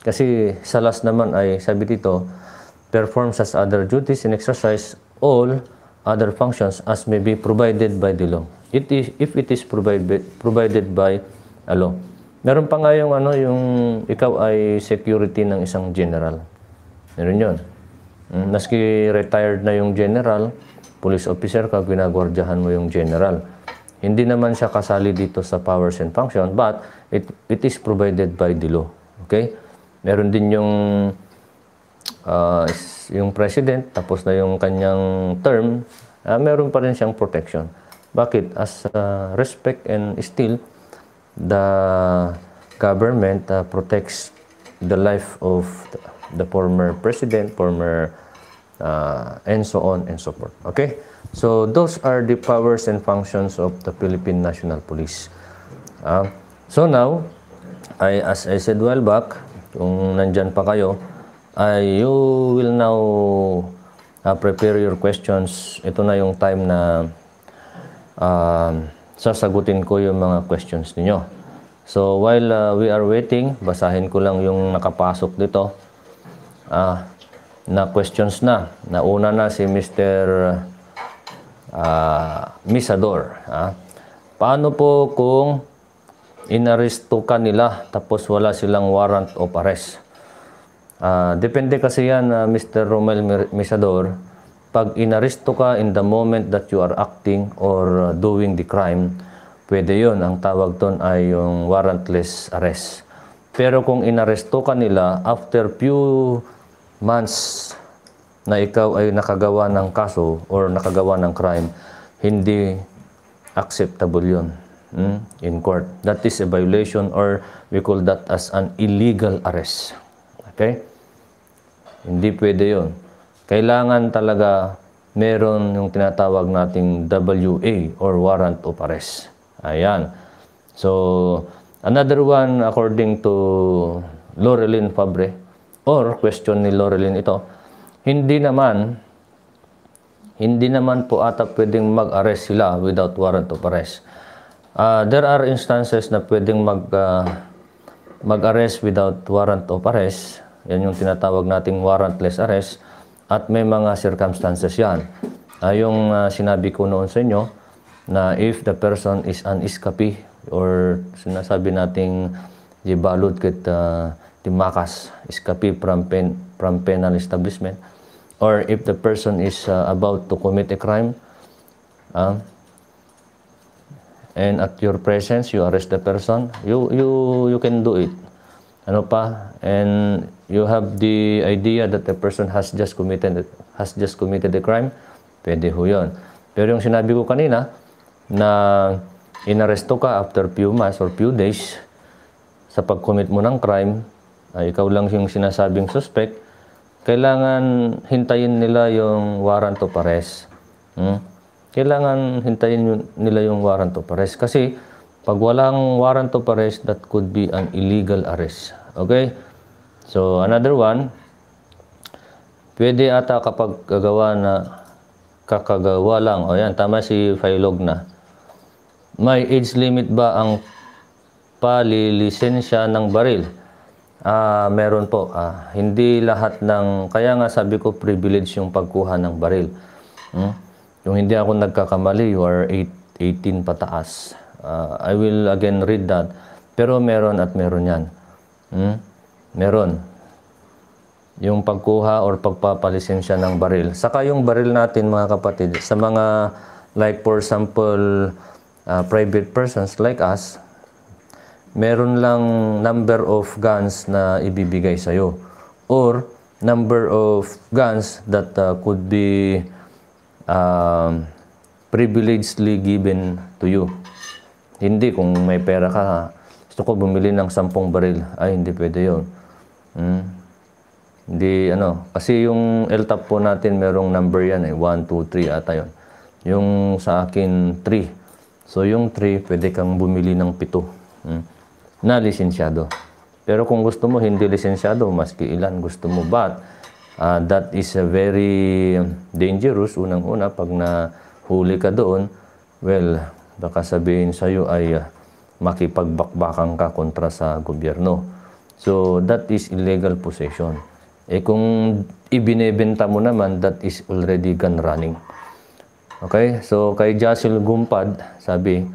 Kasi sa last naman ay sabi dito, performs as other duties and exercise all other functions as may be provided by the law. It is, if it is provided, provided by a law. Meron pa nga yung, ano, yung ikaw ay security ng isang general. Meron 'yon. Mm, Maski retired na yung general, police officer ka, ginagwardyahan mo yung general. Hindi naman siya kasali dito sa powers and function, but it, it is provided by the law. Okay? Meron din yung uh, yung president, tapos na yung kanyang term, uh, meron pa rin siyang protection. Bakit? As uh, respect and still, the government uh, protects the life of the, the former president, former uh, and so on and so forth. Okay? So those are the powers and functions of the Philippine National Police. Uh, so now, I, as I said well back, kung nandyan pa kayo, ay you will now uh, prepare your questions. Ito na yung time na uh, sasagutin ko yung mga questions niyo. So while uh, we are waiting, basahin ko lang yung nakapasok dito uh, na questions na. Nauna na si Mr. Uh, ah, Misador. Uh, paano po kung inaresto ka nila tapos wala silang warrant of arrest? Uh, depende kasi yan, uh, Mr. Romel Misador, pag inaresto ka in the moment that you are acting or uh, doing the crime, pwede yon Ang tawag doon ay yung warrantless arrest. Pero kung inaresto ka nila after few months na ikaw ay nakagawa ng kaso or nakagawa ng crime, hindi acceptable yun mm, in court. That is a violation or we call that as an illegal arrest. Okay? Hindi pwede yun. Kailangan talaga meron yung tinatawag nating WA or warrant of arrest. Ayan. So, another one according to Lorelyn Fabre, or question ni Laureline ito, hindi naman hindi naman po ata pwedeng mag-arrest sila without warrant of arrest. Uh, there are instances na pwedeng mag, uh, mag-arrest without warrant of arrest. Yan yung tinatawag nating warrantless arrest. At may mga circumstances yan. Uh, yung uh, sinabi ko noon sa inyo na if the person is an escapee or sinasabi nating jibalod kit uh, Timakas, escape from, pen, from penal establishment. Or if the person is uh, about to commit a crime, uh, and at your presence, you arrest the person, you, you, you can do it. Ano pa? And you have the idea that the person has just committed has just committed the crime, pwede ho yun. Pero yung sinabi ko kanina, na inaresto ka after few months or few days sa pag-commit mo ng crime, uh, ikaw lang yung sinasabing suspect, kailangan hintayin nila yung warrant of arrest. Hmm? Kailangan hintayin yun, nila yung warrant of arrest. Kasi pag walang warrant of arrest, that could be an illegal arrest. Okay? So, another one, pwede ata kapag gagawa na kakagawa lang. O yan, tama si Filog na. May age limit ba ang palilisensya ng baril? Ah, meron po. Ah, hindi lahat ng kaya nga sabi ko privilege yung pagkuha ng baril. Hmm? Yung hindi ako nagkakamali, you are 8, 18 pataas. Uh, I will again read that. Pero meron at meron 'yan. Hmm? Meron. Yung pagkuha or pagpapalisensya ng baril. Saka yung baril natin mga kapatid sa mga like for example uh, private persons like us, meron lang number of guns na ibibigay sa iyo Or number of guns that uh, could be um privilegedly given to you. Hindi kung may pera ka, gusto ko bumili ng 10 baril. Ay, hindi pwede yun. Hmm? Hindi, ano, kasi yung LTAP po natin, merong number yan eh. 1, 2, 3 ata yun. Yung sa akin, 3. So, yung 3, pwede kang bumili ng 7. Hmm na lisensyado. Pero kung gusto mo hindi lisensyado, maski ilan gusto mo, but uh, that is a very dangerous, unang-una, pag nahuli ka doon, well, baka sabihin sa'yo ay uh, makipagbakbakan ka kontra sa gobyerno. So, that is illegal possession. Eh kung ibinebenta mo naman, that is already gun running. Okay? So, kay Jasil Gumpad, sabi,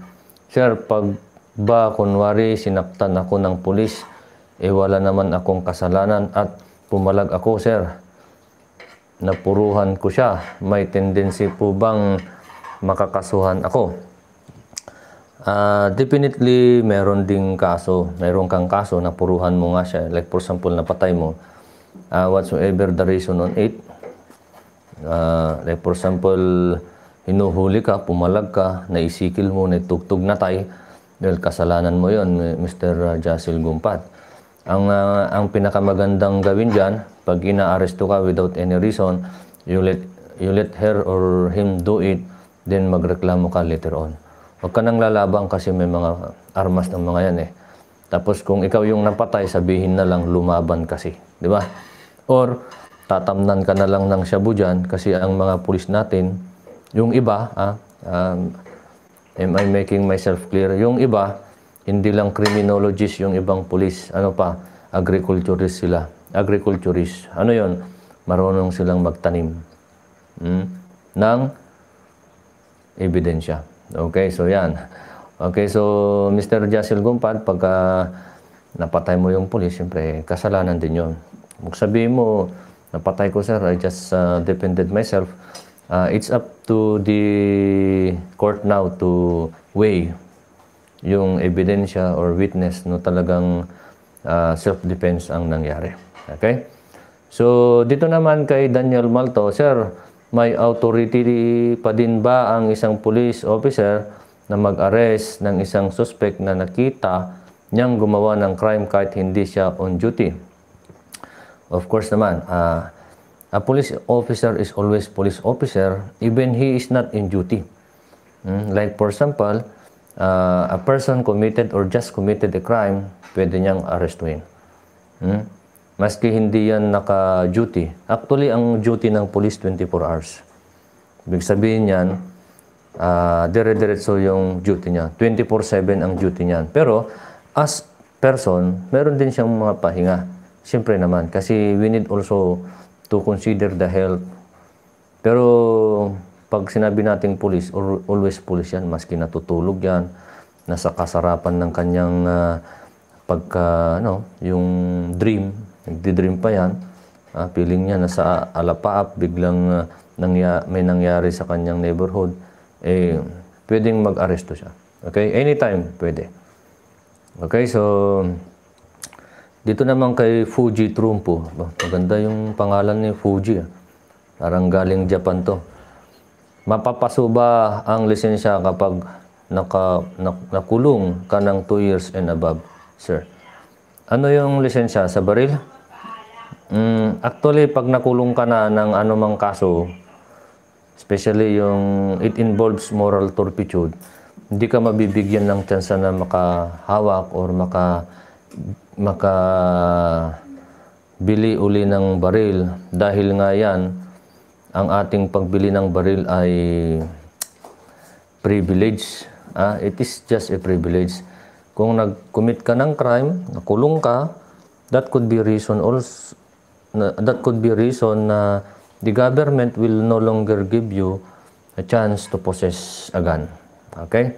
Sir, pag ba kunwari sinaktan ako ng pulis, e wala naman akong kasalanan at pumalag ako sir. Napuruhan ko siya. May tendency po bang makakasuhan ako? Uh, definitely, meron ding kaso, meron kang kaso, napuruhan mo nga siya. Like for example, napatay mo. Uh, whatsoever the reason on it. Uh, like for example, hinuhuli ka, pumalag ka, naisikil mo, naitugtog natay. tay Well, kasalanan mo yon eh, Mr. Ah, Jacil Gumpat. Ang, uh, ang pinakamagandang gawin dyan, pag inaaresto ka without any reason, you let, you let her or him do it, then magreklamo ka later on. Huwag ka nang lalabang kasi may mga armas ng mga yan eh. Tapos kung ikaw yung napatay, sabihin na lang lumaban kasi. Di ba? Or tatamnan ka na lang ng shabu dyan kasi ang mga pulis natin, yung iba, ah, um, Am I making myself clear? Yung iba, hindi lang criminologist yung ibang police. Ano pa? Agriculturist sila. Agriculturist. Ano yon? Marunong silang magtanim. Hmm? Ng ebidensya. Okay, so yan. Okay, so Mr. Jasil Gumpad, pagka napatay mo yung police, siyempre kasalanan din yon. Kung sabihin mo, napatay ko sir, I just uh, defended myself uh, it's up to the court now to weigh yung ebidensya or witness no talagang uh, self-defense ang nangyari. Okay? So, dito naman kay Daniel Malto, Sir, may authority pa din ba ang isang police officer na mag-arrest ng isang suspect na nakita niyang gumawa ng crime kahit hindi siya on duty? Of course naman, uh, A police officer is always police officer even he is not in duty. Mm? Like for example, uh, a person committed or just committed a crime, pwede niyang arrestuin. Hmm? Maski hindi yan naka-duty. Actually, ang duty ng police 24 hours. Ibig sabihin niyan, uh, dire-diretso yung duty niya. 24-7 ang duty niyan. Pero, as person, meron din siyang mga pahinga. Siyempre naman, kasi we need also to consider the health. Pero pag sinabi nating police, always police yan, maski natutulog yan, nasa kasarapan ng kanyang uh, pagka, ano, yung dream, nagdi-dream pa yan, uh, feeling niya nasa alapaap, biglang uh, nangya, may nangyari sa kanyang neighborhood, eh, pwedeng mag-aresto siya. Okay? Anytime, pwede. Okay, so, dito naman kay Fuji Trumpo. Maganda yung pangalan ni Fuji. Ah. Parang galing Japan to. Mapapaso ang lisensya kapag naka, nak, nakulong ka ng 2 years and above, sir? Ano yung lisensya sa baril? Mm, actually, pag nakulong ka na ng anumang kaso, especially yung it involves moral turpitude, hindi ka mabibigyan ng tsansa na makahawak or maka makabili uli ng baril dahil nga yan ang ating pagbili ng baril ay privilege ah, it is just a privilege kung nag-commit ka ng crime nakulong ka that could be reason also that could be reason na the government will no longer give you a chance to possess a gun okay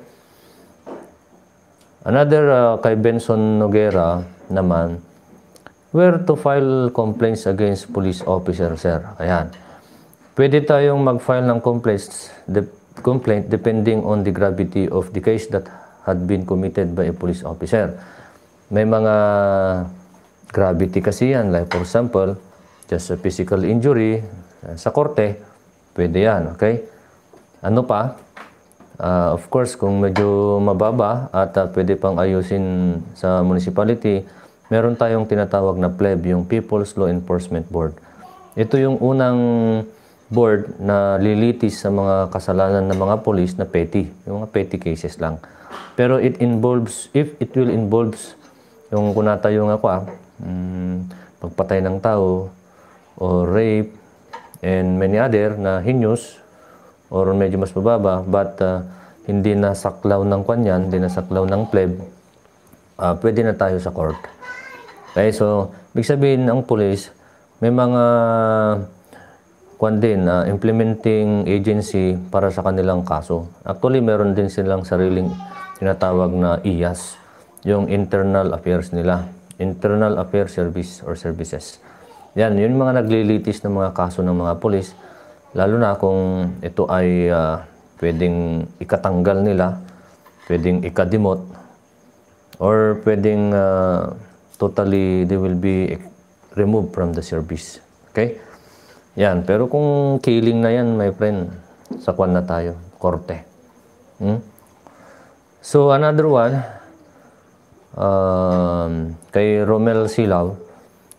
Another uh, kay Benson Noguera, naman, where to file complaints against police officer, sir. Ayan. Pwede tayong mag-file ng complaints, de complaint depending on the gravity of the case that had been committed by a police officer. May mga gravity kasi yan. Like for example, just a physical injury, eh, sa korte, pwede yan, okay? Ano pa? Uh, of course, kung medyo mababa at uh, pwede pang ayusin sa municipality, meron tayong tinatawag na PLEB, yung People's Law Enforcement Board. Ito yung unang board na lilitis sa mga kasalanan ng mga police na petty, yung mga petty cases lang. Pero it involves, if it will involves yung kunata yung ako ah, um, mm, pagpatay ng tao, or rape, and many other na heinous or medyo mas mababa but uh, hindi na saklaw ng kwan hindi na saklaw ng pleb, uh, pwede na tayo sa court. Okay, so, big sabihin ang police, may mga kwan din, uh, implementing agency para sa kanilang kaso. Actually, meron din silang sariling tinatawag na IAS, yung internal affairs nila, internal affairs service or services. Yan, yun mga naglilitis ng mga kaso ng mga police Lalo na kung ito ay uh, pwedeng ikatanggal nila, pwedeng ikadimot, or pwedeng uh, totally they will be removed from the service. Okay? Yan. Pero kung killing na yan, my friend, sakwan na tayo, korte. Hmm? So, another one, um, kay Romel Silaw,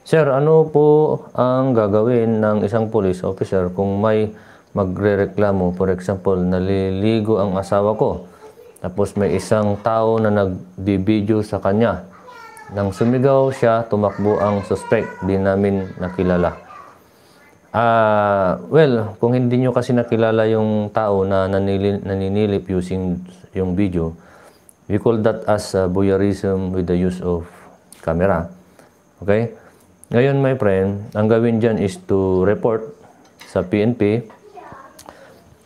Sir, ano po ang gagawin ng isang police officer kung may magrereklamo? For example, naliligo ang asawa ko. Tapos may isang tao na nag-video sa kanya. Nang sumigaw siya, tumakbo ang suspect. Di namin nakilala. Ah, uh, well, kung hindi nyo kasi nakilala yung tao na nanili, naninilip using yung video, we call that as uh, voyeurism with the use of camera. Okay? Ngayon, my friend, ang gawin dyan is to report sa PNP.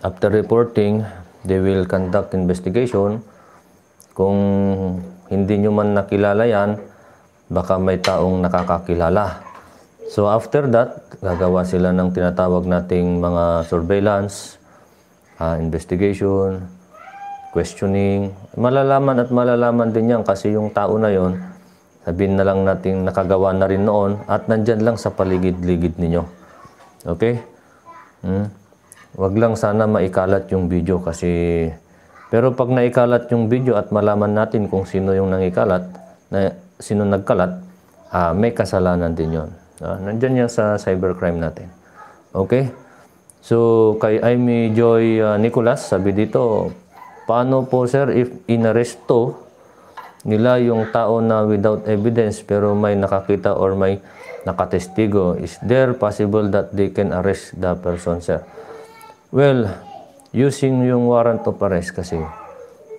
After reporting, they will conduct investigation. Kung hindi nyo man nakilala yan, baka may taong nakakakilala. So after that, gagawa sila ng tinatawag nating mga surveillance, uh, investigation, questioning. Malalaman at malalaman din yan kasi yung tao na yon Sabihin na lang natin nakagawa na rin noon at nandyan lang sa paligid-ligid ninyo. Okay? Hmm? Wag lang sana maikalat yung video kasi pero pag naikalat yung video at malaman natin kung sino yung nangikalat, na, sino nagkalat, ah, may kasalanan din yon. Ah, nandyan yan sa cybercrime natin. Okay? So, kay Amy Joy uh, Nicolas, sabi dito, paano po sir if inaresto nila yung tao na without evidence pero may nakakita or may nakatestigo. Is there possible that they can arrest the person, sir? Well, using yung warrant of arrest kasi,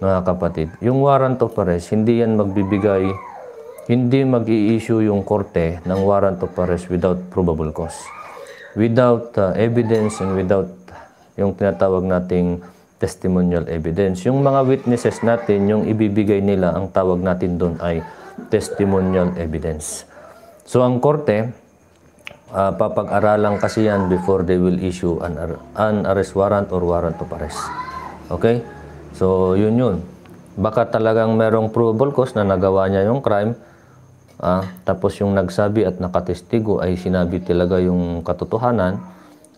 mga kapatid, yung warrant of arrest, hindi yan magbibigay, hindi mag-i-issue yung korte ng warrant of arrest without probable cause. Without uh, evidence and without yung tinatawag nating testimonial evidence. Yung mga witnesses natin, yung ibibigay nila, ang tawag natin doon ay testimonial evidence. So ang korte, uh, papag-aralan kasi yan before they will issue an, ar an arrest warrant or warrant of arrest. Okay? So yun yun. Baka talagang merong probable cause na nagawa niya yung crime, ah, tapos yung nagsabi at nakatestigo ay sinabi talaga yung katotohanan,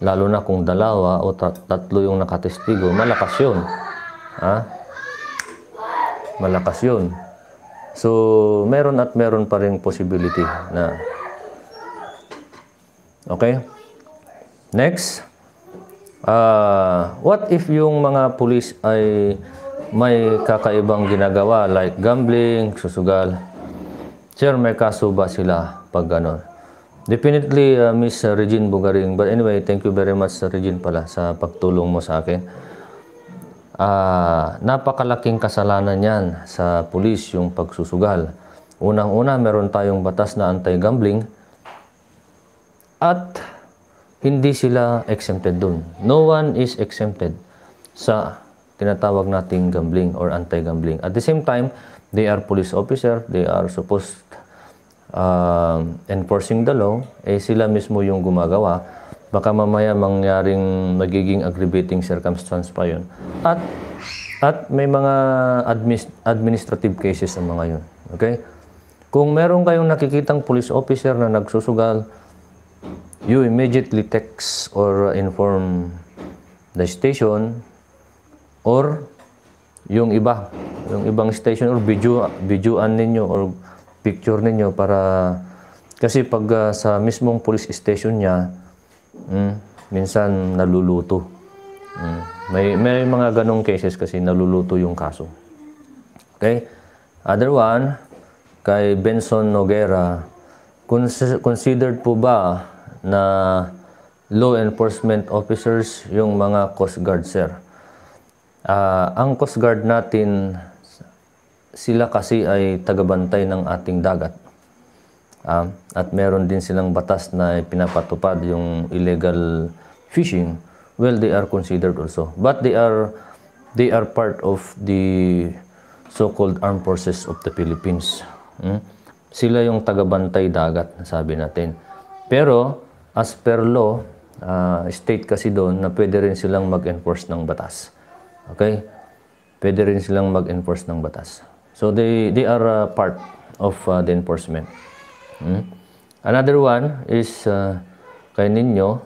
Lalo na kung dalawa o tatlo yung nakatestigo, malakas yun. Ha? Malakas yun. So, meron at meron pa rin possibility na. Okay? Next. Uh, what if yung mga police ay may kakaibang ginagawa like gambling, susugal? Sir, may kaso ba sila pag ganon? Definitely, uh, Miss Regine Bugaring. But anyway, thank you very much, Regine, pala, sa pagtulong mo sa akin. Uh, napakalaking kasalanan yan sa pulis, yung pagsusugal. Unang-una, meron tayong batas na anti-gambling. At hindi sila exempted dun. No one is exempted sa tinatawag nating gambling or anti-gambling. At the same time, they are police officer, they are supposed uh, enforcing the law, eh sila mismo yung gumagawa. Baka mamaya mangyaring magiging aggravating circumstance pa yun. At, at may mga admis, administrative cases ang mga yun. Okay? Kung meron kayong nakikitang police officer na nagsusugal, you immediately text or inform the station or yung iba, yung ibang station or video, videoan ninyo or picture ninyo para kasi pag uh, sa mismong police station niya, mm, minsan naluluto. Mm, may, may mga ganong cases kasi naluluto yung kaso. Okay? Other one, kay Benson Noguera, cons considered po ba na law enforcement officers yung mga Coast Guard, sir? Uh, ang Coast Guard natin sila kasi ay tagabantay ng ating dagat. Uh, at meron din silang batas na pinapatupad yung illegal fishing. Well, they are considered also. But they are they are part of the so-called armed forces of the Philippines. Hmm? Sila yung tagabantay dagat, sabi natin. Pero as per law, uh, state kasi doon na pwede rin silang mag-enforce ng batas. Okay? Pwede rin silang mag-enforce ng batas. So they, they are uh, part of uh, the enforcement. Hmm? Another one is uh, kay ninyo,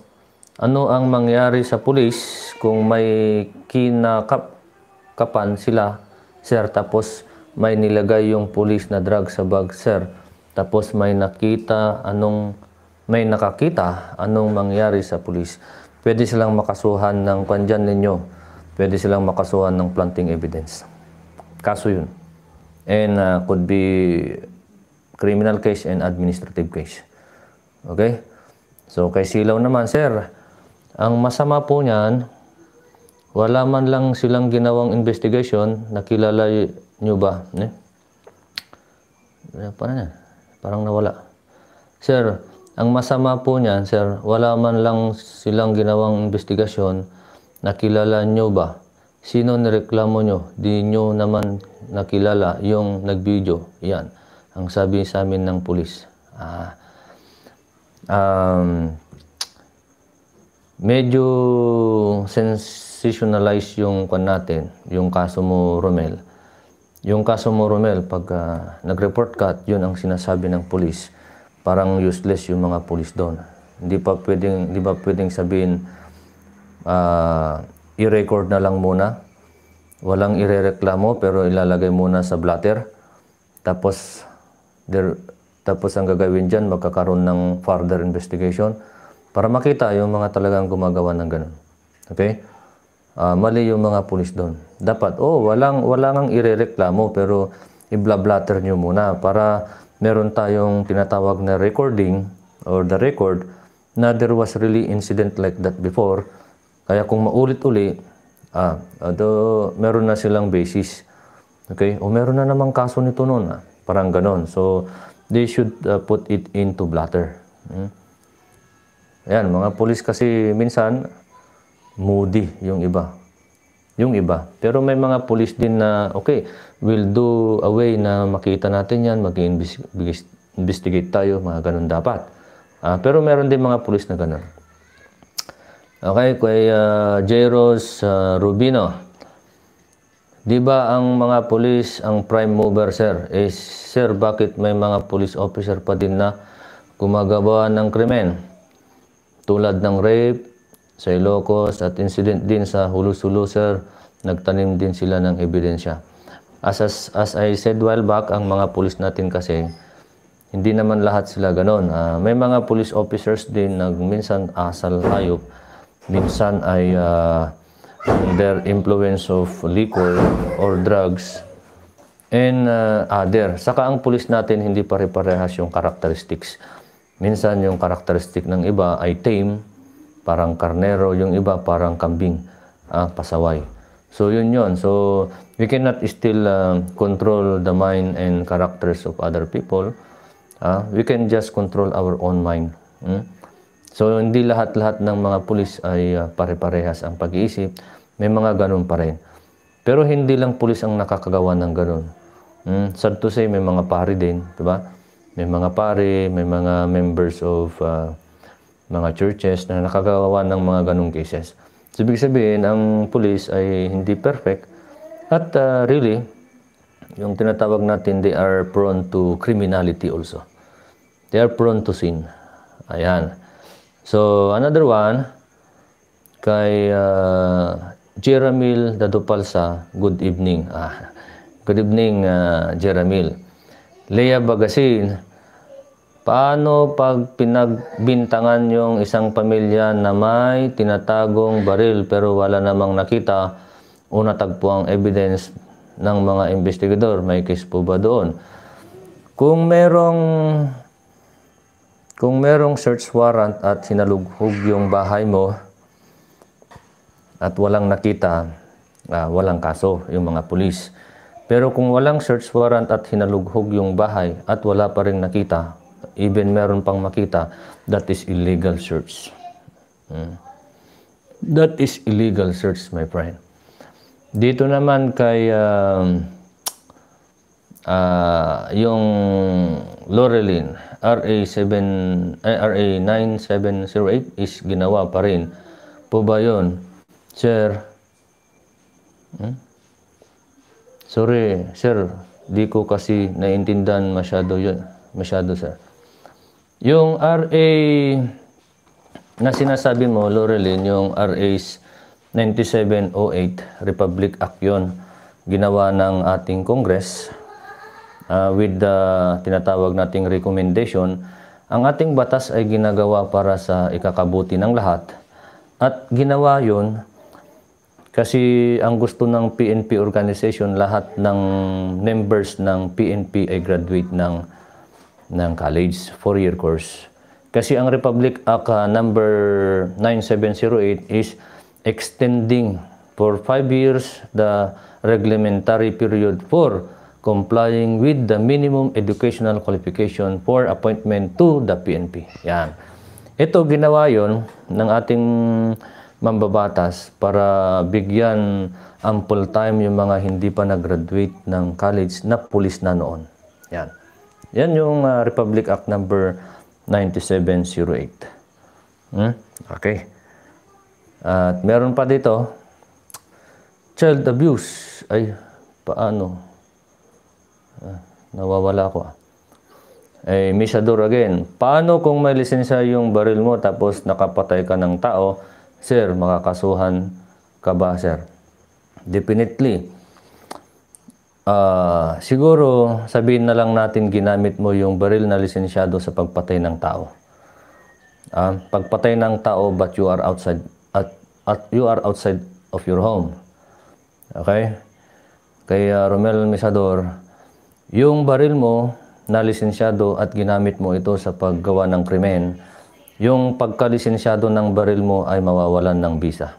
ano ang mangyari sa pulis kung may kinakapan sila, sir, tapos may nilagay yung pulis na drug sa bag, sir, tapos may nakita, anong, may nakakita, anong mangyari sa pulis. Pwede silang makasuhan ng kandyan ninyo. Pwede silang makasuhan ng planting evidence. Kaso yun and uh, could be criminal case and administrative case. Okay? So, kay Silaw naman, Sir, ang masama po niyan, wala man lang silang ginawang investigation, nakilala nyo ba? Eh? Parang parang nawala. Sir, ang masama po niyan, sir, wala man lang silang ginawang investigation, nakilala nyo ba? Sino reklamo nyo? Di nyo naman nakilala yung nagvideo. Yan. Ang sabi sa amin ng pulis. Ah, um, medyo sensationalize yung kwan natin, yung kaso mo Romel. Yung kaso mo Romel, pag uh, nag-report ka, yun ang sinasabi ng pulis. Parang useless yung mga pulis doon. Hindi pa pwedeng, hindi pa pwedeng sabihin uh, i-record na lang muna. Walang irereklamo pero ilalagay muna sa blatter. Tapos there, tapos ang gagawin diyan magkakaroon ng further investigation para makita yung mga talagang gumagawa ng ganun. Okay? Uh, mali yung mga pulis doon. Dapat, oh, walang, walang ang irereklamo pero i-blablatter nyo muna para meron tayong tinatawag na recording or the record na there was really incident like that before kaya kung maulit ulit ah, do, meron na silang basis. Okay? O meron na namang kaso nito noon. Ah. Parang ganon. So, they should uh, put it into blatter. Hmm? Ayan, mga polis kasi minsan, moody yung iba. Yung iba. Pero may mga polis din na, okay, we'll do away na makita natin yan, mag-investigate tayo, mga ganun dapat. Ah, pero meron din mga polis na ganun. Okay, kay uh, ah, Jairus uh, ah, Rubino. 'Di ba ang mga pulis ang prime mover, sir? Eh, sir, bakit may mga police officer pa din na gumagawa ng krimen? Tulad ng rape, sa Ilocos, at incident din sa Hulu-Sulu, sir. Nagtanim din sila ng ebidensya. As, as, as I said while back, ang mga pulis natin kasi, hindi naman lahat sila ganon. Uh, may mga police officers din na minsan asal hayop minsan ay uh, ah, under influence of liquor or drugs and uh, other. Saka ang pulis natin hindi pare-parehas yung characteristics. Minsan yung characteristic ng iba ay tame, parang karnero, yung iba parang kambing, ah, pasaway. So yun yun. So we cannot still uh, control the mind and characters of other people. Ah, we can just control our own mind. Hmm? So hindi lahat-lahat ng mga pulis ay uh, pare-parehas ang pag-iisip. May mga ganun pa rin. Pero hindi lang pulis ang nakakagawa ng ganun. Mm, sad to say, may mga pari din, di ba? May mga pari, may mga members of uh, mga churches na nakagawa ng mga ganong cases. So, ibig sabihin, ang pulis ay hindi perfect at uh, really, yung tinatawag natin, they are prone to criminality also. They are prone to sin. Ayan. So, another one, kay uh, Jeramil Dadupalsa, good evening. Ah, good evening, uh, Jeramil. Lea Bagasin, paano pag pinagbintangan yung isang pamilya na may tinatagong baril pero wala namang nakita o natagpo ang evidence ng mga investigador? May case po ba doon? Kung merong kung merong search warrant at hinalughog yung bahay mo at walang nakita, uh, walang kaso yung mga pulis. Pero kung walang search warrant at hinalughog yung bahay at wala pa rin nakita, even meron pang makita, that is illegal search. Hmm. That is illegal search, my friend. Dito naman kay... Uh, uh, yung Laureline RA7 eh, RA9708 is ginawa pa rin po ba yun sir hmm? sorry sir di ko kasi naintindihan masyado yun masyado sir yung RA na sinasabi mo Lorelyn yung RA 9708 Republic Act yun ginawa ng ating Congress uh, with the tinatawag nating recommendation, ang ating batas ay ginagawa para sa ikakabuti ng lahat at ginawa yon kasi ang gusto ng PNP organization, lahat ng members ng PNP ay graduate ng, ng college, four-year course. Kasi ang Republic Act ah, number 9708 is extending for five years the reglementary period for complying with the minimum educational qualification for appointment to the PNP. Yan. Ito, ginawa yon ng ating mambabatas para bigyan ample time yung mga hindi pa nag-graduate ng college na pulis na noon. Yan. Yan yung uh, Republic Act number 9708. Hmm? Okay. At meron pa dito, child abuse. Ay, paano? Ah, nawawala ako. Ah. Eh, misador again. Paano kung may lisensya yung baril mo tapos nakapatay ka ng tao? Sir, makakasuhan ka ba, sir? Definitely. Uh, siguro, sabihin na lang natin ginamit mo yung baril na lisensyado sa pagpatay ng tao. Uh, pagpatay ng tao but you are outside at, at you are outside of your home. Okay? Kay Romel Misador, yung baril mo na lisensyado at ginamit mo ito sa paggawa ng krimen, yung pagkalisensyado ng baril mo ay mawawalan ng visa.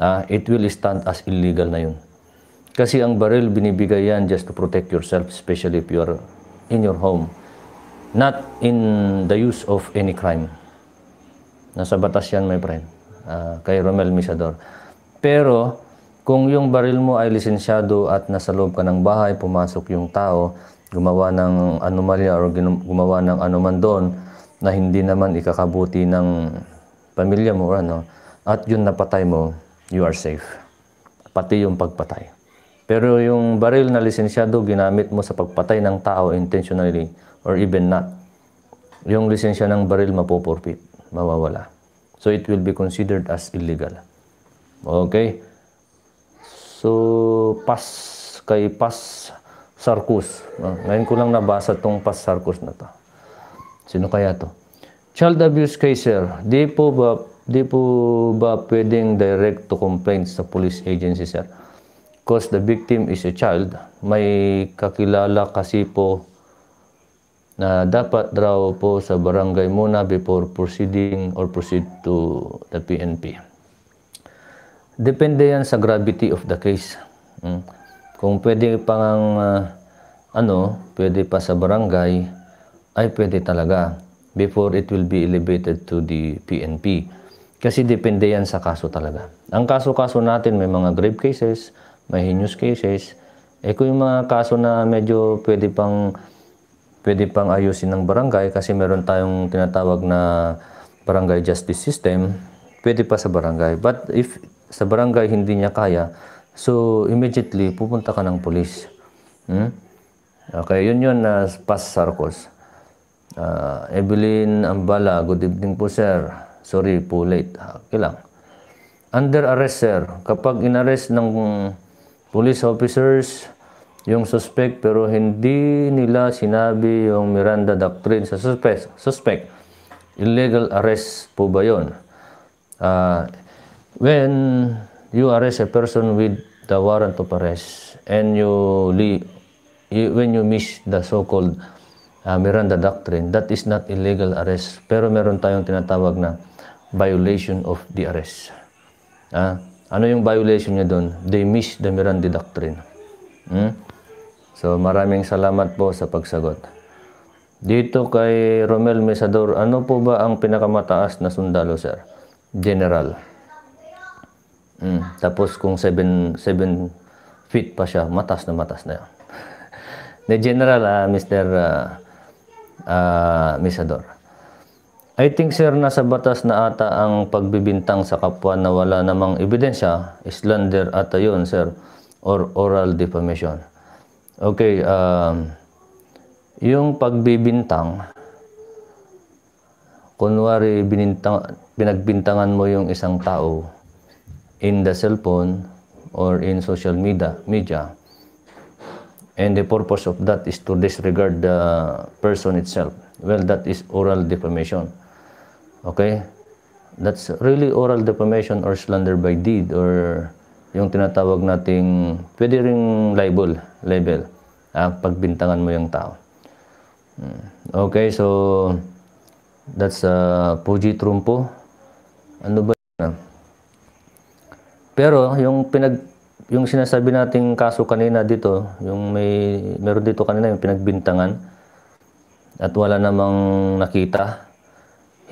Ah, it will stand as illegal na yun. Kasi ang baril binibigay yan just to protect yourself, especially if you are in your home. Not in the use of any crime. Nasa batas yan, my friend. Uh, kay Romel Misador. Pero, kung yung baril mo ay lisensyado at nasa loob ka ng bahay, pumasok yung tao, gumawa ng anomalya o gumawa ng anuman doon na hindi naman ikakabuti ng pamilya mo or ano, at yun napatay mo, you are safe. Pati yung pagpatay. Pero yung baril na lisensyado, ginamit mo sa pagpatay ng tao intentionally or even not. Yung lisensya ng baril mapopurpit, mawawala. So it will be considered as illegal. Okay? So, Pas kay Pas Sarkus. Uh, ah, ngayon ko lang nabasa tong Pas Sarkus na to. Sino kaya to? Child abuse case, sir. Di po ba, di po ba pwedeng direct to complaint sa police agency, sir? Cause the victim is a child. May kakilala kasi po na dapat draw po sa barangay muna before proceeding or proceed to the PNP. Depende yan sa gravity of the case. Hmm. Kung pwede pang uh, ah, ano, pwede pa sa barangay, ay pwede talaga before it will be elevated to the PNP. Kasi depende yan sa kaso talaga. Ang kaso-kaso natin, may mga grave cases, may heinous cases. Eh kung yung mga kaso na medyo pwede pang, pwede pang ayusin ng barangay kasi meron tayong tinatawag na barangay justice system, pwede pa sa barangay. But if sa barangay hindi niya kaya, so immediately pupunta ka ng police. Hmm? Okay, yun yun na uh, Past Sarcos. Uh, Evelyn Ambala, good evening po sir. Sorry po late. Ah, okay lang. Under arrest sir. Kapag inarrest ng police officers, yung suspect pero hindi nila sinabi yung Miranda Doctrine sa suspect. suspect. Illegal arrest po ba yun? Uh, When you arrest a person with the warrant of arrest and you, leave, you when you miss the so-called uh, Miranda Doctrine, that is not illegal arrest. Pero meron tayong tinatawag na violation of the arrest. Ah, ano yung violation niya doon? They miss the Miranda Doctrine. Hmm? So maraming salamat po sa pagsagot. Dito kay Romel Mesador, ano po ba ang pinakamataas na sundalo, sir? General. Mm. Tapos kung 7 7 feet pa siya, matas na matas na. The general uh, ah, Mr. Uh, ah, uh, ah, Misador. I think sir nasa batas na ata ang pagbibintang sa kapwa na wala namang ebidensya, slander ata yun sir or oral defamation. Okay, um, yung pagbibintang kunwari binintang, pinagbintangan mo yung isang tao in the cellphone or in social media media and the purpose of that is to disregard the person itself well that is oral defamation okay that's really oral defamation or slander by deed or yung tinatawag nating pwede ring libel label ah, pagbintangan mo yung tao hmm. okay so that's uh, Puji Trumpo ano ba pero yung pinag yung sinasabi nating kaso kanina dito, yung may meron dito kanina yung pinagbintangan at wala namang nakita.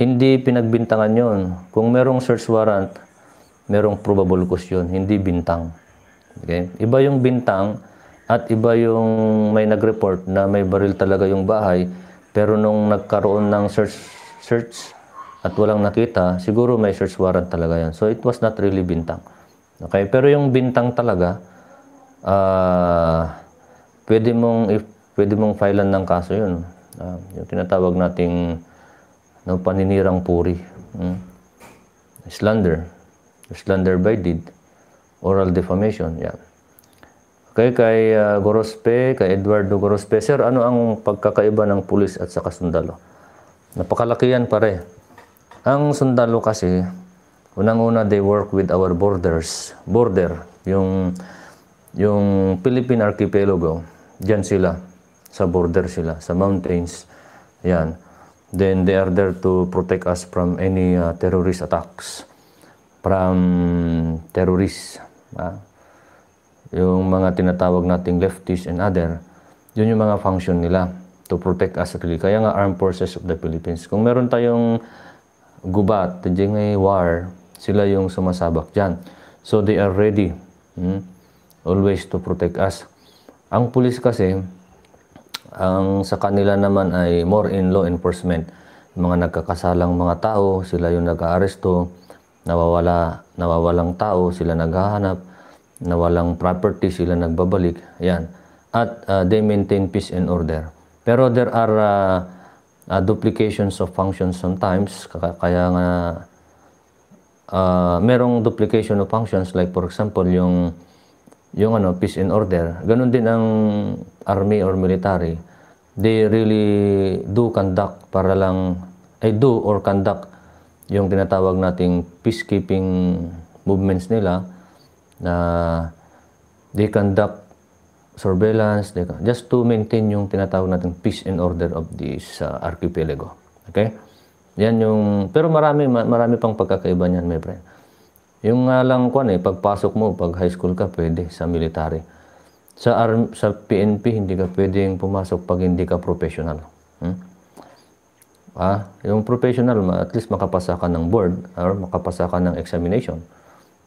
Hindi pinagbintangan 'yon. Kung merong search warrant, merong probable cause 'yon, hindi bintang. Okay? Iba yung bintang at iba yung may nag-report na may baril talaga yung bahay, pero nung nagkaroon ng search search at walang nakita, siguro may search warrant talaga 'yan. So it was not really bintang. Okay? Pero yung bintang talaga, uh, pwede mong if, pwede mong filean ng kaso yun. Uh, yung tinatawag nating no, paninirang puri. Hmm? Slander. Slander by deed. Oral defamation. Yeah. Okay, kay uh, Gorospe, kay Eduardo Gorospe. Sir, ano ang pagkakaiba ng pulis at sa kasundalo? Napakalaki yan pare. Ang sundalo kasi, Unang-una, they work with our borders. Border, yung, yung Philippine archipelago. Diyan sila. Sa border sila. Sa mountains. Yan. Then they are there to protect us from any uh, terrorist attacks. From terrorists. Ah. Yung mga tinatawag nating leftists and other. Yun yung mga function nila to protect us actually. Kaya nga Armed Forces of the Philippines. Kung meron tayong gubat, today ngay war, sila yung sumasabak dyan. So they are ready hmm, always to protect us. Ang pulis kasi, ang sa kanila naman ay more in law enforcement. Mga nagkakasalang mga tao, sila yung nag-aaresto, nawawala, nawawalang tao, sila naghahanap, nawalang property, sila nagbabalik. Yan. At uh, they maintain peace and order. Pero there are uh, uh, duplications of functions sometimes kaya nga uh, merong duplication of functions like for example yung yung ano peace and order ganun din ang army or military they really do conduct para lang ay do or conduct yung tinatawag nating peacekeeping movements nila na they conduct surveillance they, just to maintain yung tinatawag nating peace and order of this uh, archipelago okay yan yung, pero marami, marami pang pagkakaiba niyan, my friend. Yung nga lang kwan eh, pagpasok mo, pag high school ka, pwede sa military. Sa, arm, sa PNP, hindi ka pwedeng pumasok pag hindi ka professional. Hmm? Ah, yung professional, at least makapasa ka ng board or makapasa ka ng examination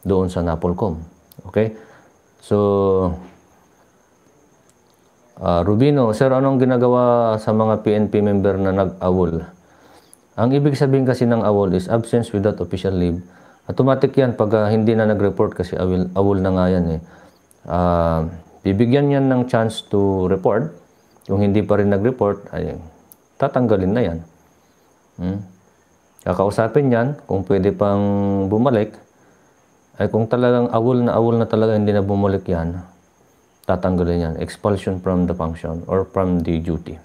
doon sa Napolcom. Okay? So, uh, Rubino, sir, anong ginagawa sa mga PNP member na nag-awol? Ang ibig sabihin kasi ng awol is absence without official leave. Automatic yan pag uh, hindi na nag-report kasi awol, awol na nga yan eh. Uh, bibigyan yan ng chance to report. Kung hindi pa rin nag-report, ay tatanggalin na yan. Hmm? Kakausapin yan kung pwede pang bumalik. Ay kung talagang awol na awol na talaga hindi na bumalik yan, tatanggalin yan. Expulsion from the function or from the duty.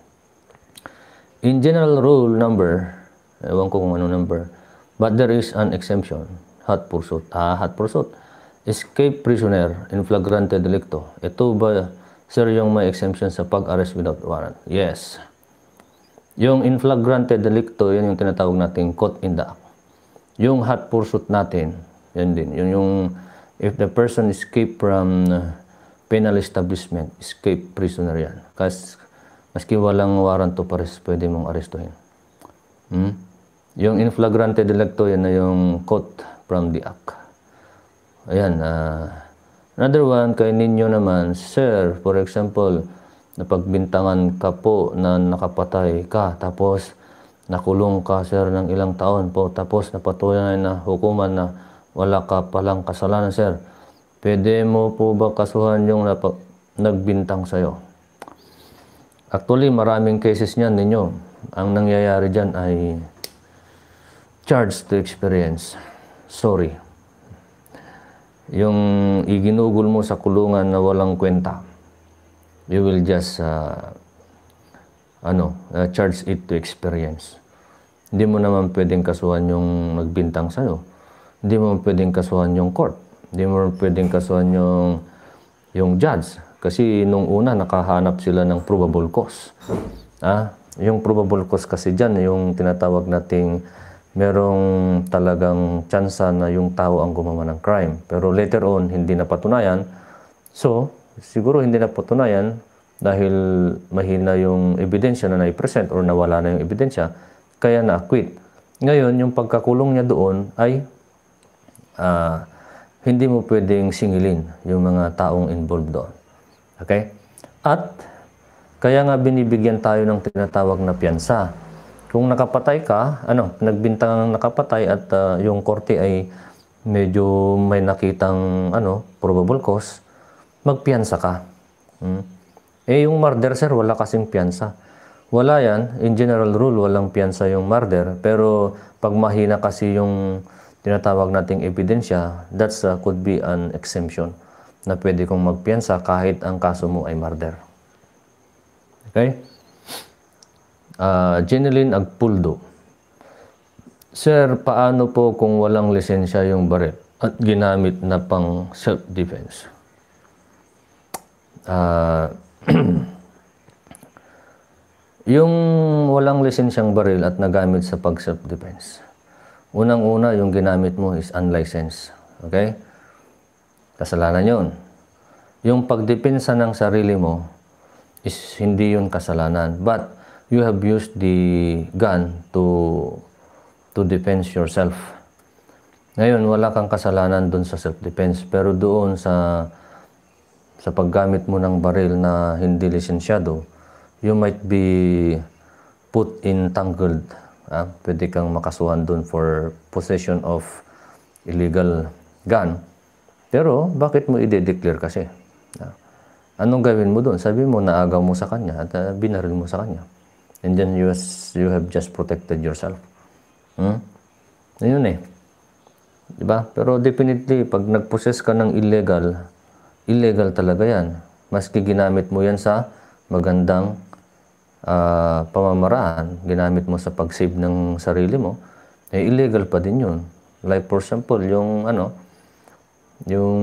In general rule number Ewan ko kung ano number. But there is an exemption. Hot pursuit. Ah, hot pursuit. Escape prisoner in flagrante delicto. Ito ba, sir, yung may exemption sa pag-arrest without warrant? Yes. Yung in flagrante delicto, yun yung tinatawag nating caught in the act. Yung hot pursuit natin, yun din. Yun yung if the person escape from uh, penal establishment, escape prisoner yan. Kasi, maski walang warrant to pares, pwede mong arestuhin. Hmm? Yung in flagrante delicto, yan na yung quote from the act. Ayan. Uh, another one, kay ninyo naman, Sir, for example, napagbintangan ka po na nakapatay ka, tapos nakulong ka, Sir, ng ilang taon po, tapos napatuloy na hukuman na wala ka palang kasalanan, Sir. Pwede mo po ba kasuhan yung nagbintang sa'yo? Actually, maraming cases niyan ninyo. Ang nangyayari dyan ay charge to experience. Sorry. Yung iginugol mo sa kulungan na walang kwenta, you will just uh, ano, uh, charge it to experience. Hindi mo naman pwedeng kasuhan yung nagbintang sa'yo. Hindi mo pwedeng kasuhan yung court. Hindi mo pwedeng kasuhan yung, yung judge. Kasi nung una, nakahanap sila ng probable cause. Ah, yung probable cause kasi dyan, yung tinatawag nating merong talagang tsansa na yung tao ang gumawa ng crime. Pero later on, hindi napatunayan. So, siguro hindi napatunayan dahil mahina yung ebidensya na nai-present or nawala na yung ebidensya, kaya na-acquit. Ngayon, yung pagkakulong niya doon ay uh, hindi mo pwedeng singilin yung mga taong involved doon. Okay? At kaya nga binibigyan tayo ng tinatawag na piyansa kung nakapatay ka, ano, nagbintang nakapatay at uh, yung korte ay medyo may nakitang ano, probable cause, magpiyansa ka. Hmm? Eh yung murder sir, wala kasing piyansa. Wala yan. In general rule, walang piyansa yung murder. Pero pag mahina kasi yung tinatawag nating ebidensya, that uh, ah, could be an exemption na pwede kong magpiyansa kahit ang kaso mo ay murder. Okay? uh, Jeneline Agpuldo. Sir, paano po kung walang lisensya yung baril at ginamit na pang self-defense? Uh, yung walang lisensyang baril at nagamit sa pag self-defense. Unang-una, yung ginamit mo is unlicensed. Okay? Kasalanan yon. Yung pagdepensa ng sarili mo is hindi yun kasalanan. But you have used the gun to to defense yourself. Ngayon, wala kang kasalanan doon sa self-defense. Pero doon sa sa paggamit mo ng baril na hindi lisensyado, you might be put in tangled. Ah, pwede kang makasuhan doon for possession of illegal gun. Pero, bakit mo i-declare kasi? Ah, anong gawin mo doon? Sabi mo, naagaw mo sa kanya at uh, binaril mo sa kanya. And then you, has, you have just protected yourself. Hmm? Yun eh. Diba? Pero definitely, pag nag-possess ka ng illegal, illegal talaga yan. Maski ginamit mo yan sa magandang uh, pamamaraan, ginamit mo sa pag-save ng sarili mo, eh illegal pa din yun. Like for example, yung ano, yung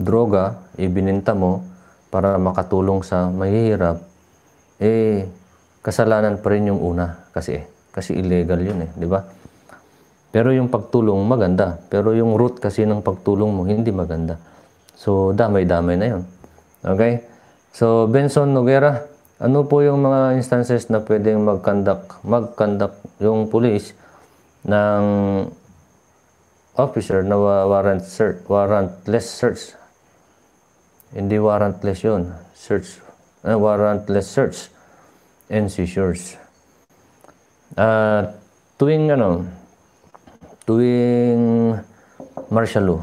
droga, ibininta mo para makatulong sa mahihirap, eh, kasalanan pa rin yung una kasi eh. Kasi illegal yun eh, di ba? Pero yung pagtulong maganda. Pero yung root kasi ng pagtulong mo hindi maganda. So, damay-damay na yun. Okay? So, Benson Noguera, ano po yung mga instances na pwedeng mag-conduct, mag-conduct yung police ng officer na warrant search, warrantless search. Hindi warrantless yun. Search uh, warrantless search and seizures. Uh, ah, tuwing ano, tuwing martial law.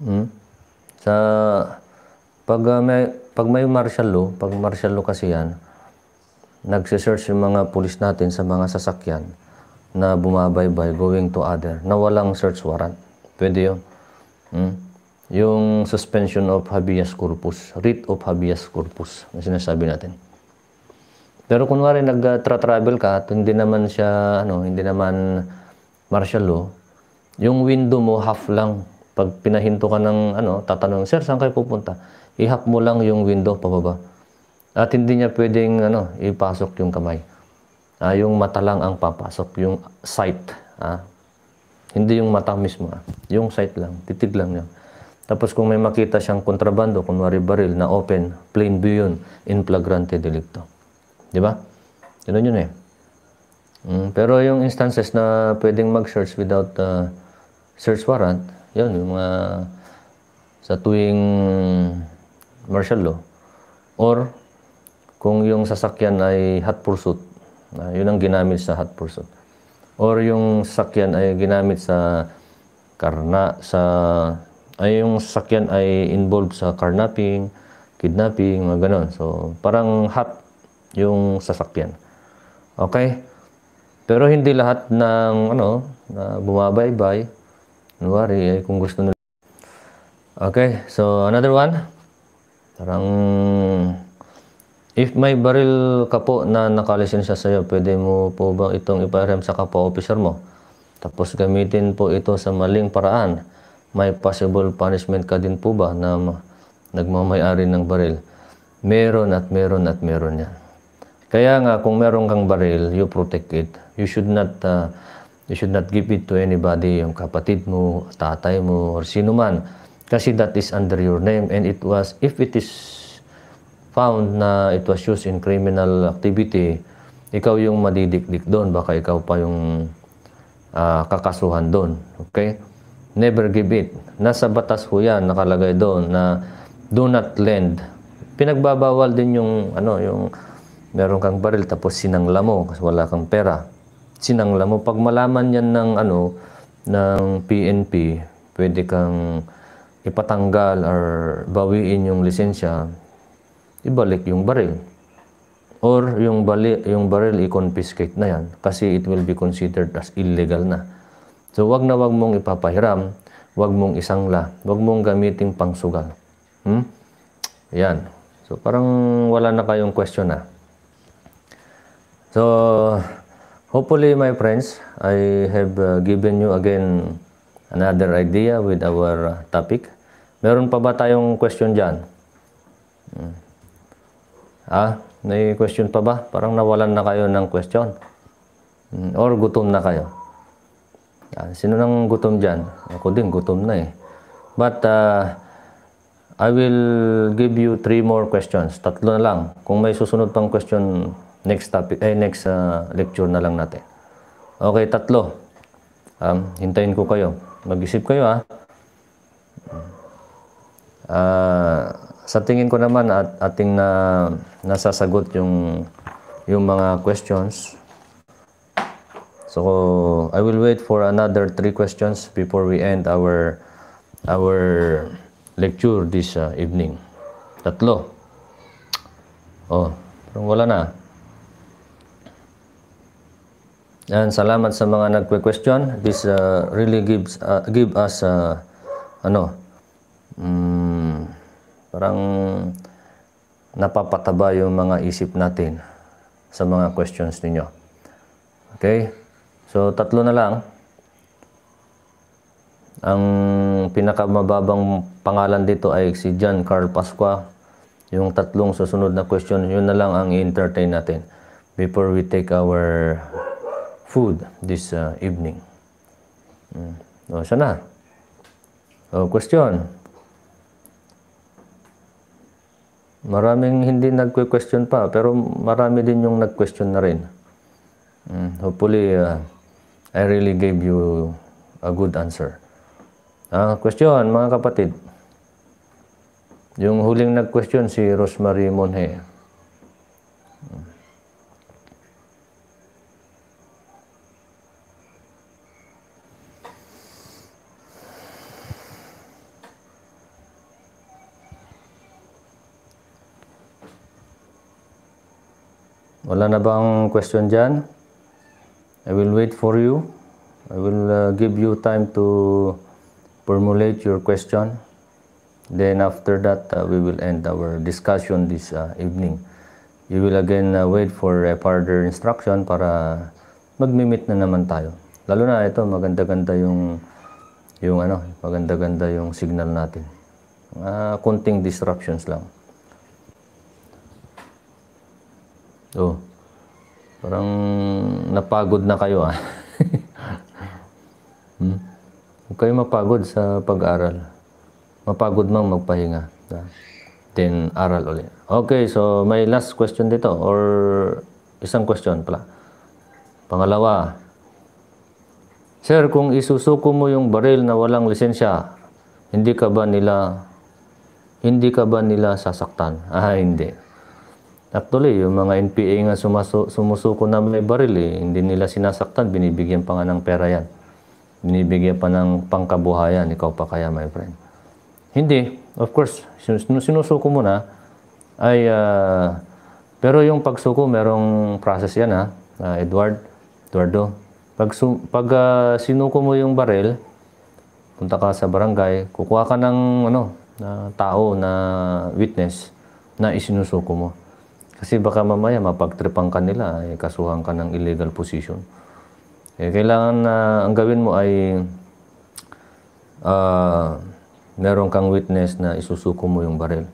Hmm? Sa pag uh, may pag may martial law, pag martial law kasi yan, nagse-search yung mga pulis natin sa mga sasakyan na bumabaybay going to other na walang search warrant. Pwede yun. Hmm? yung suspension of habeas corpus, writ of habeas corpus na sinasabi natin. Pero kunwari nag-travel ka at hindi naman siya, ano, hindi naman martial law, yung window mo half lang. Pag pinahinto ka ng, ano, tatanong, Sir, saan kayo pupunta? Ihap mo lang yung window pababa. At hindi niya pwedeng, ano, ipasok yung kamay. Ah, yung mata lang ang papasok, yung sight. Ah. Hindi yung mata mismo, ah. yung sight lang, titig lang niya. Tapos kung may makita siyang kontrabando, kunwari baril na open, plain view yun, in flagrante delicto. Di ba? Ganun yun eh. Mm, pero yung instances na pwedeng mag-search without uh, search warrant, yun, yung mga sa tuwing martial law. Or kung yung sasakyan ay hot pursuit, uh, yun ang ginamit sa hot pursuit. Or yung sasakyan ay ginamit sa karna, sa ay yung sasakyan ay involved sa carnapping, kidnapping, mga ganun. So, parang hot yung sasakyan. Okay? Pero hindi lahat ng ano, na bumabaybay. Nuwari, ay eh, kung gusto nila. Okay, so another one. Parang if may baril ka po na nakalisensya sa iyo, pwede mo po ba itong iparem sa kapwa officer mo? Tapos gamitin po ito sa maling paraan may possible punishment ka din po ba na nagmamayari ng baril? Meron at meron at meron yan. Kaya nga kung meron kang baril, you protect it. You should not uh, you should not give it to anybody, yung kapatid mo, tatay mo, or sino man. Kasi that is under your name and it was if it is found na it was used in criminal activity, ikaw yung madidikdik doon, baka ikaw pa yung uh, kakasuhan doon. Okay? never give it. Nasa batas ho yan, nakalagay doon na do not lend. Pinagbabawal din yung, ano, yung meron kang baril tapos sinangla mo kasi wala kang pera. Sinangla mo. Pag malaman yan ng, ano, ng PNP, pwede kang ipatanggal or bawiin yung lisensya, ibalik yung baril. Or yung, bali, yung baril i-confiscate na yan kasi it will be considered as illegal na. So, wag na wag mong ipapahiram, wag mong isangla, wag mong gamiting pangsugal. Hmm? Yan. So, parang wala na kayong question na. Ah. So, hopefully my friends, I have uh, given you again another idea with our uh, topic. Meron pa ba tayong question dyan? Hmm. Ah, may question pa ba? Parang nawalan na kayo ng question. Hmm. Or gutom na kayo. Yan. Ah, sino nang gutom dyan? Ako din, gutom na eh. But, uh, I will give you three more questions. Tatlo na lang. Kung may susunod pang question, next topic, eh, next uh, lecture na lang natin. Okay, tatlo. Um, hintayin ko kayo. Mag-isip kayo ha. Uh, sa tingin ko naman at ating na nasasagot yung yung mga questions So I will wait for another three questions before we end our our lecture this uh, evening. Tatlo. Oh, parang wala na. And salamat sa mga nagque-question. This uh, really gives uh, give us uh, ano um, parang napapataba yung mga isip natin sa mga questions ninyo. Okay? So, tatlo na lang. Ang pinakamababang pangalan dito ay si John Carl Pasqua. Yung tatlong susunod na question, yun na lang ang i-entertain natin before we take our food this uh, evening. Mm. O, siya na. O, question. Maraming hindi nagque-question pa, pero marami din yung nag-question na rin. Mm. Hopefully, uh, I really gave you a good answer. Ah, question, mga kapatid, yung huling nag-question si Rosemary Monhe. Wala na bang question dyan? I will wait for you. I will uh, give you time to formulate your question. Then after that, uh, we will end our discussion this uh, evening. You will again uh, wait for uh, further instruction para magmi-meet na naman tayo. Lalo na ito, maganda-ganda yung yung ano, maganda-ganda yung signal natin. Uh, konting disruptions lang. Oh. Parang napagod na kayo ah. hmm? Huwag kayo mapagod sa pag-aral. Mapagod mang magpahinga. Then aral ulit. Okay, so may last question dito or isang question pala. Pangalawa, Sir, kung isusuko mo yung baril na walang lisensya, hindi ka ba nila hindi ka ba nila sasaktan? Ah, hindi. Actually, yung mga NPA nga sumasu- sumusuko na may baril eh, hindi nila sinasaktan, binibigyan pa nga ng pera yan. Binibigyan pa ng pangkabuhayan, ikaw pa kaya my friend. Hindi, of course, sinusuko mo na ay, uh, pero yung pagsuko, merong process yan ha, uh, Edward, Eduardo. Pag, sum- pag uh, sinuko mo yung baril, punta ka sa barangay, kukuha ka ng ano, uh, tao na witness na isinusuko mo kasi baka mamaya mapagtripan ka nila, eh, kasuhan ka ng illegal position. Eh, kailangan na ang gawin mo ay uh, meron kang witness na isusuko mo yung baril.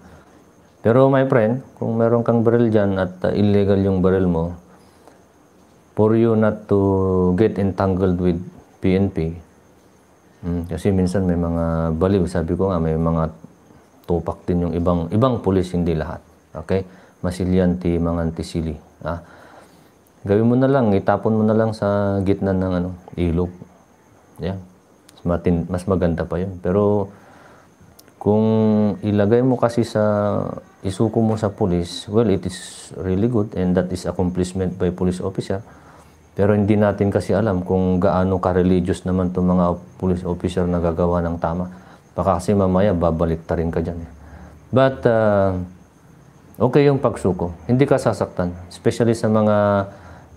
Pero my friend, kung meron kang baril dyan at uh, illegal yung baril mo, for you not to get entangled with PNP, mm, kasi minsan may mga baliw, sabi ko nga, may mga tupak din yung ibang, ibang pulis, hindi lahat. Okay? masilyan ti manganti sili. Ah. Gawin mo na lang, itapon mo na lang sa gitna ng ano, ilog. Yeah. Mas, matin, mas maganda pa yun. Pero kung ilagay mo kasi sa isuko mo sa pulis, well, it is really good and that is accomplishment by police officer. Pero hindi natin kasi alam kung gaano ka-religious naman itong mga police officer na gagawa ng tama. Baka kasi mamaya babalik ta rin ka dyan. Eh. But uh, okay yung pagsuko. Hindi ka sasaktan, especially sa mga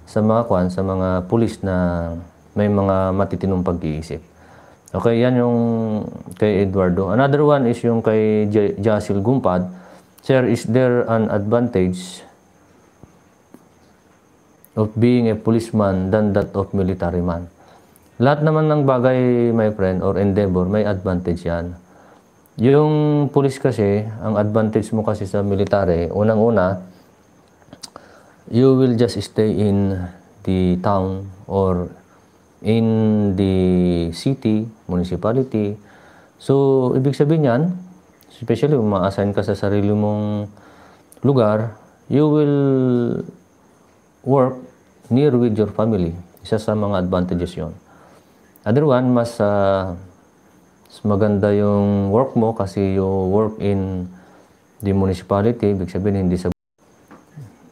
sa mga kwan, sa mga pulis na may mga matitinong pag-iisip. Okay, yan yung kay Eduardo. Another one is yung kay J Jasil Gumpad. Sir, is there an advantage of being a policeman than that of military man? Lahat naman ng bagay, my friend, or endeavor, may advantage yan. Yung pulis kasi, ang advantage mo kasi sa military, unang-una, you will just stay in the town or in the city, municipality. So, ibig sabihin yan, especially kung ma-assign ka sa sarili mong lugar, you will work near with your family. Isa sa mga advantages yon. Other one, mas uh, So, maganda yung work mo kasi you work in the municipality, ibig sabihin hindi sa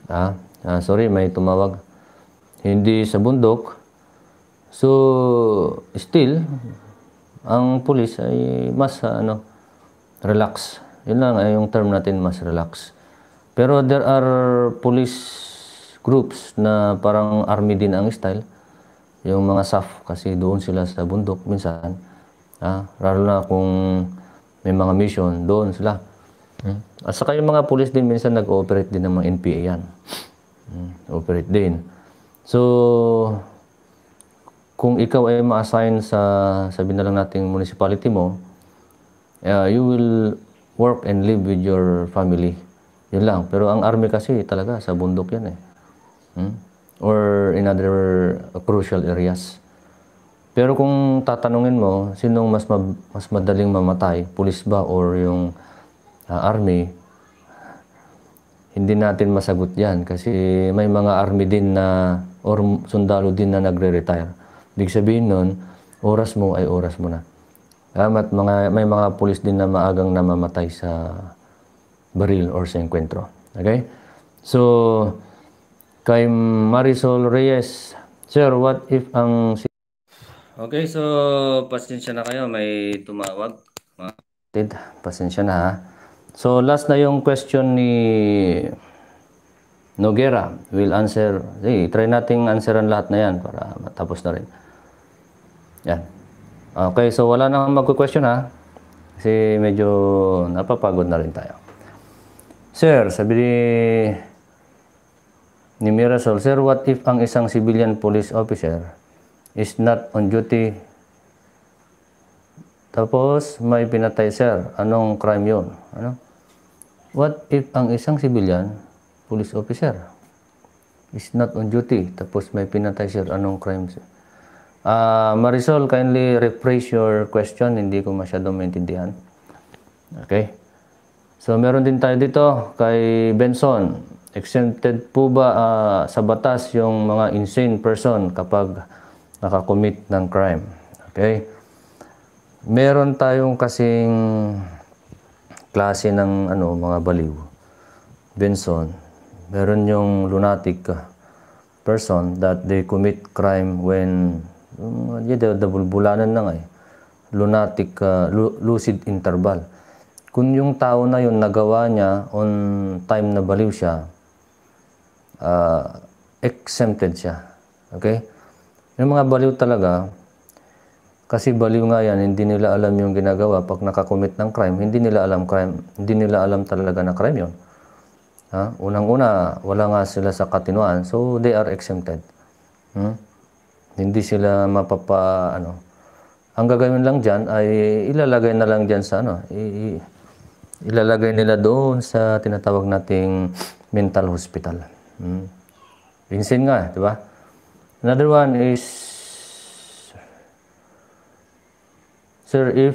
ah, ah sorry, may tumawag. Hindi sa bundok. So, still ang pulis ay mas ano relax. Yun lang ay eh, yung term natin mas relax. Pero there are police groups na parang army din ang style. Yung mga SAF kasi doon sila sa bundok minsan Ah, lalo na kung may mga mission, doon sila. Hmm? At saka yung mga pulis din, minsan nag-ooperate din ng mga NPA yan. Hmm, operate din. So, kung ikaw ay ma-assign sa, sabi na lang natin, municipality mo, uh, you will work and live with your family. Yun lang. Pero ang army kasi talaga sa bundok yan eh. Hmm? Or in other crucial areas. Pero kung tatanungin mo, sinong mas, ma mas madaling mamatay, pulis ba or yung uh, army, hindi natin masagot yan kasi may mga army din na or sundalo din na nagre-retire. Ibig sabihin nun, oras mo ay oras mo na. At mga, may mga pulis din na maagang namamatay sa baril or sa enkwentro. Okay? So, kay Marisol Reyes, Sir, what if ang Okay, so pasensya na kayo. May tumawag. Tid, pasensya na ha. So last na yung question ni Noguera. will answer. Hey, try nating answeran lahat na yan para matapos na rin. Yan. Okay, so wala nang magko-question ha. Kasi medyo napapagod na rin tayo. Sir, sabi ni ni Mirasol, Sir, what if ang isang civilian police officer is not on duty. Tapos, may pinatay, sir. Anong crime yon? Ano? What if ang isang civilian, police officer, is not on duty, tapos may pinatay, sir. Anong crime, sir? Uh, ah, Marisol, kindly rephrase your question. Hindi ko masyado maintindihan. Okay? So, meron din tayo dito kay Benson exempted po ba uh, sa batas yung mga insane person kapag nakakommit ng crime. Okay? Meron tayong kasing klase ng ano, mga baliw. Benson, meron yung lunatic person that they commit crime when um, yeah, dabulbulanan na nga eh. Lunatic, uh, lucid interval. Kung yung tao na yun nagawa niya on time na baliw siya, uh, exempted siya. Okay? Yung mga baliw talaga, kasi baliw nga yan, hindi nila alam yung ginagawa. Pag nakakommit ng crime, hindi nila alam crime. Hindi nila alam talaga na crime yon. Ha? Unang-una, wala nga sila sa katinuan. So, they are exempted. Hmm? Hindi sila mapapa, ano. Ang gagawin lang dyan ay ilalagay na lang dyan sa, ano, i- ilalagay nila doon sa tinatawag nating mental hospital. Hmm? Pinsin nga, di ba? Another one is, Sir, if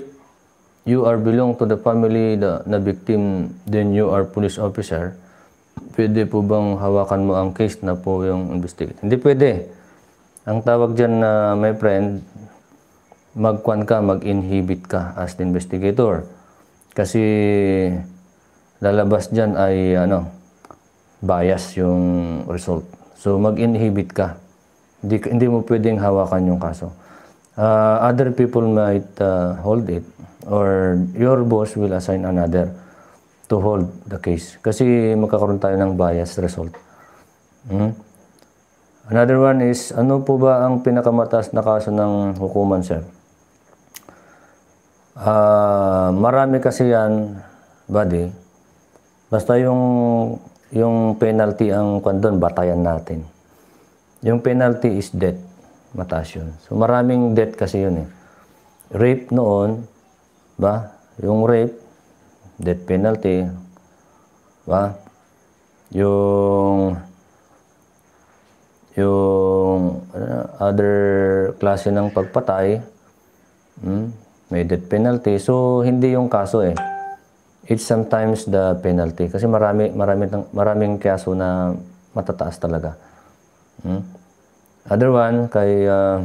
you are belong to the family na, na victim, then you are police officer, pwede po bang hawakan mo ang case na po yung investigate? Hindi pwede. Ang tawag dyan na, my friend, magkwan ka, mag-inhibit ka as the investigator. Kasi lalabas dyan ay ano, bias yung result. So mag-inhibit ka. Hindi, hindi mo pwedeng hawakan yung kaso. Uh, other people might uh, hold it or your boss will assign another to hold the case. Kasi magkakaroon tayo ng biased result. Hmm? Another one is, ano po ba ang pinakamataas na kaso ng hukuman, sir? Uh, marami kasi yan, buddy. Basta yung, yung penalty ang kwan doon, batayan natin. Yung penalty is death. Mataas yun. So, maraming death kasi yun eh. Rape noon, ba? Yung rape, death penalty, ba? Yung yung uh, other klase ng pagpatay, hmm, may death penalty. So, hindi yung kaso eh. It's sometimes the penalty. Kasi marami, marami, maraming kaso na matataas talaga. Hmm? Other one, kay uh,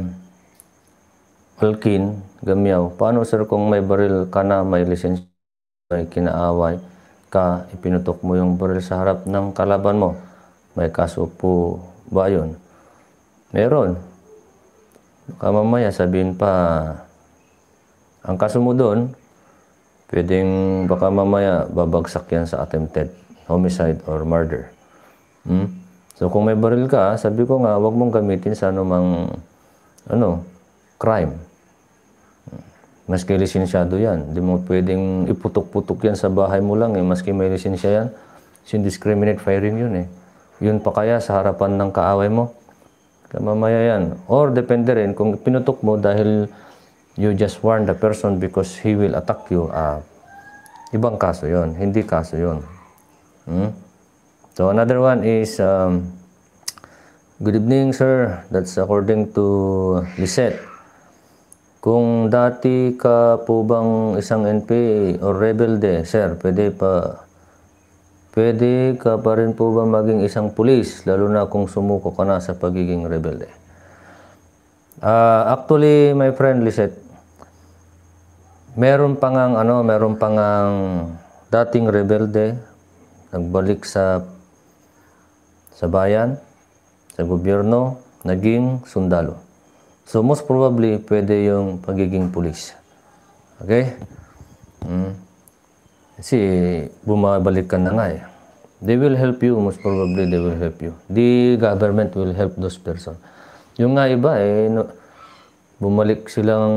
Alkin, Gamyaw, paano sir kung may baril ka na, may lisensya, may kinaaway ka, ipinutok mo yung baril sa harap ng kalaban mo? May kaso po ba yun? Meron. Kamamaya sabihin pa, ang kaso mo doon, pwedeng baka mamaya babagsak yan sa attempted homicide or murder. Hmm? So kung may baril ka, sabi ko nga, wag mong gamitin sa anumang, ano, crime. Maski lisensyado yan. Hindi mo pwedeng iputok-putok yan sa bahay mo lang eh. Maski may lisensya yan, indiscriminate firing yun eh. Yun pa kaya sa harapan ng kaaway mo? Kamamaya yan. Or depende rin kung pinutok mo dahil you just warn the person because he will attack you. Ah, ibang kaso yon Hindi kaso yun. Hmm? So another one is, um, Good evening sir, that's according to Lisette. Kung dati ka po bang isang NPA or rebelde, sir, pwede pa pwede ka pa rin po ba maging isang pulis, lalo na kung sumuko ka na sa pagiging rebelde? Uh, actually, my friend Lisette, meron pa ngang, ano, meron pa ngang dating rebelde, nagbalik sa sa bayan, sa gobyerno, naging sundalo. So most probably, pwede yung pagiging pulis. Okay? Mm. Kasi bumabalik ka na nga eh. They will help you, most probably they will help you. The government will help those person. Yung nga iba eh, no, bumalik silang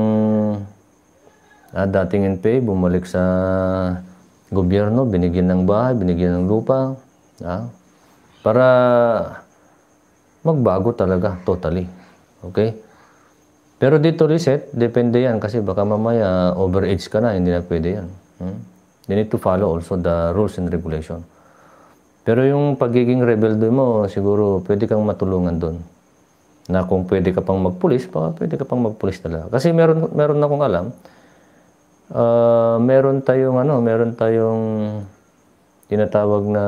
ah, dating in pay, bumalik sa gobyerno, binigyan ng bahay, binigyan ng lupa. Ah, para magbago talaga totally. Okay? Pero dito reset, depende yan kasi baka mamaya uh, overage ka na, hindi na pwede yan. Hmm? You need to follow also the rules and regulation. Pero yung pagiging rebelde mo, siguro pwede kang matulungan doon. Na kung pwede ka pang magpulis, baka pwede ka pang magpulis talaga. Kasi meron meron na akong alam, uh, meron tayong ano, meron tayong tinatawag na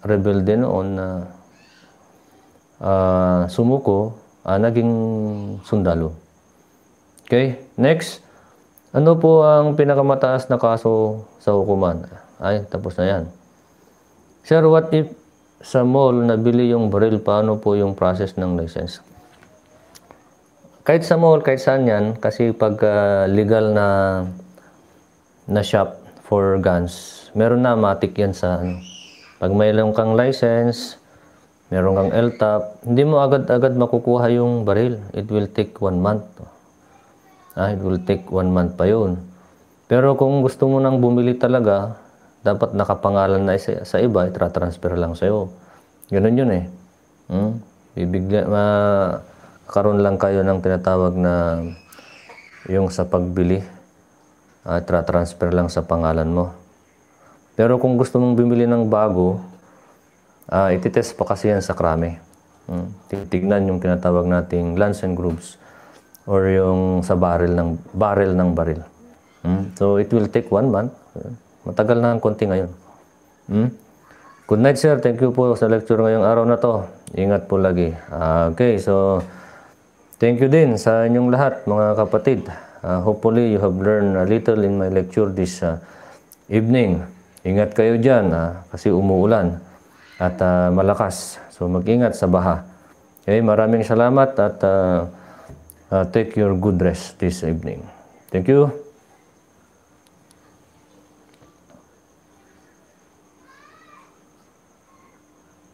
rebelde noon na uh, sumuko, uh, naging sundalo. Okay, next. Ano po ang pinakamataas na kaso sa hukuman? Ay, tapos na yan. Sir, what if sa mall nabili yung baril, paano po yung process ng license? Kahit sa mall, kahit saan yan, kasi pag uh, legal na na shop for guns, meron na matik yan sa ano. Pag mayroon kang license, meron kang LTAP, hindi mo agad-agad makukuha yung baril. It will take one month. Ah, it will take one month pa yun. Pero kung gusto mo nang bumili talaga, dapat nakapangalan na sa, sa iba, itra-transfer lang sa'yo. Ganun yun eh. Hmm? Bibigla, karon lang kayo ng tinatawag na yung sa pagbili, uh, ah, transfer lang sa pangalan mo. Pero kung gusto mong bumili ng bago, uh, ititest pa kasi yan sa krame. Hmm? Titignan yung tinatawag nating lands and grooves or yung sa barrel ng barrel ng baril. Hmm? So it will take one month. Matagal na ang konti ngayon. Hmm? Good night sir. Thank you po sa lecture ngayong araw na to. Ingat po lagi. Uh, okay, so thank you din sa inyong lahat mga kapatid. Uh, hopefully you have learned a little in my lecture this uh, evening. Ingat kayo dyan ah, kasi umuulan at ah, malakas. So mag-ingat sa baha. Okay, maraming salamat at ah, ah, take your good rest this evening. Thank you.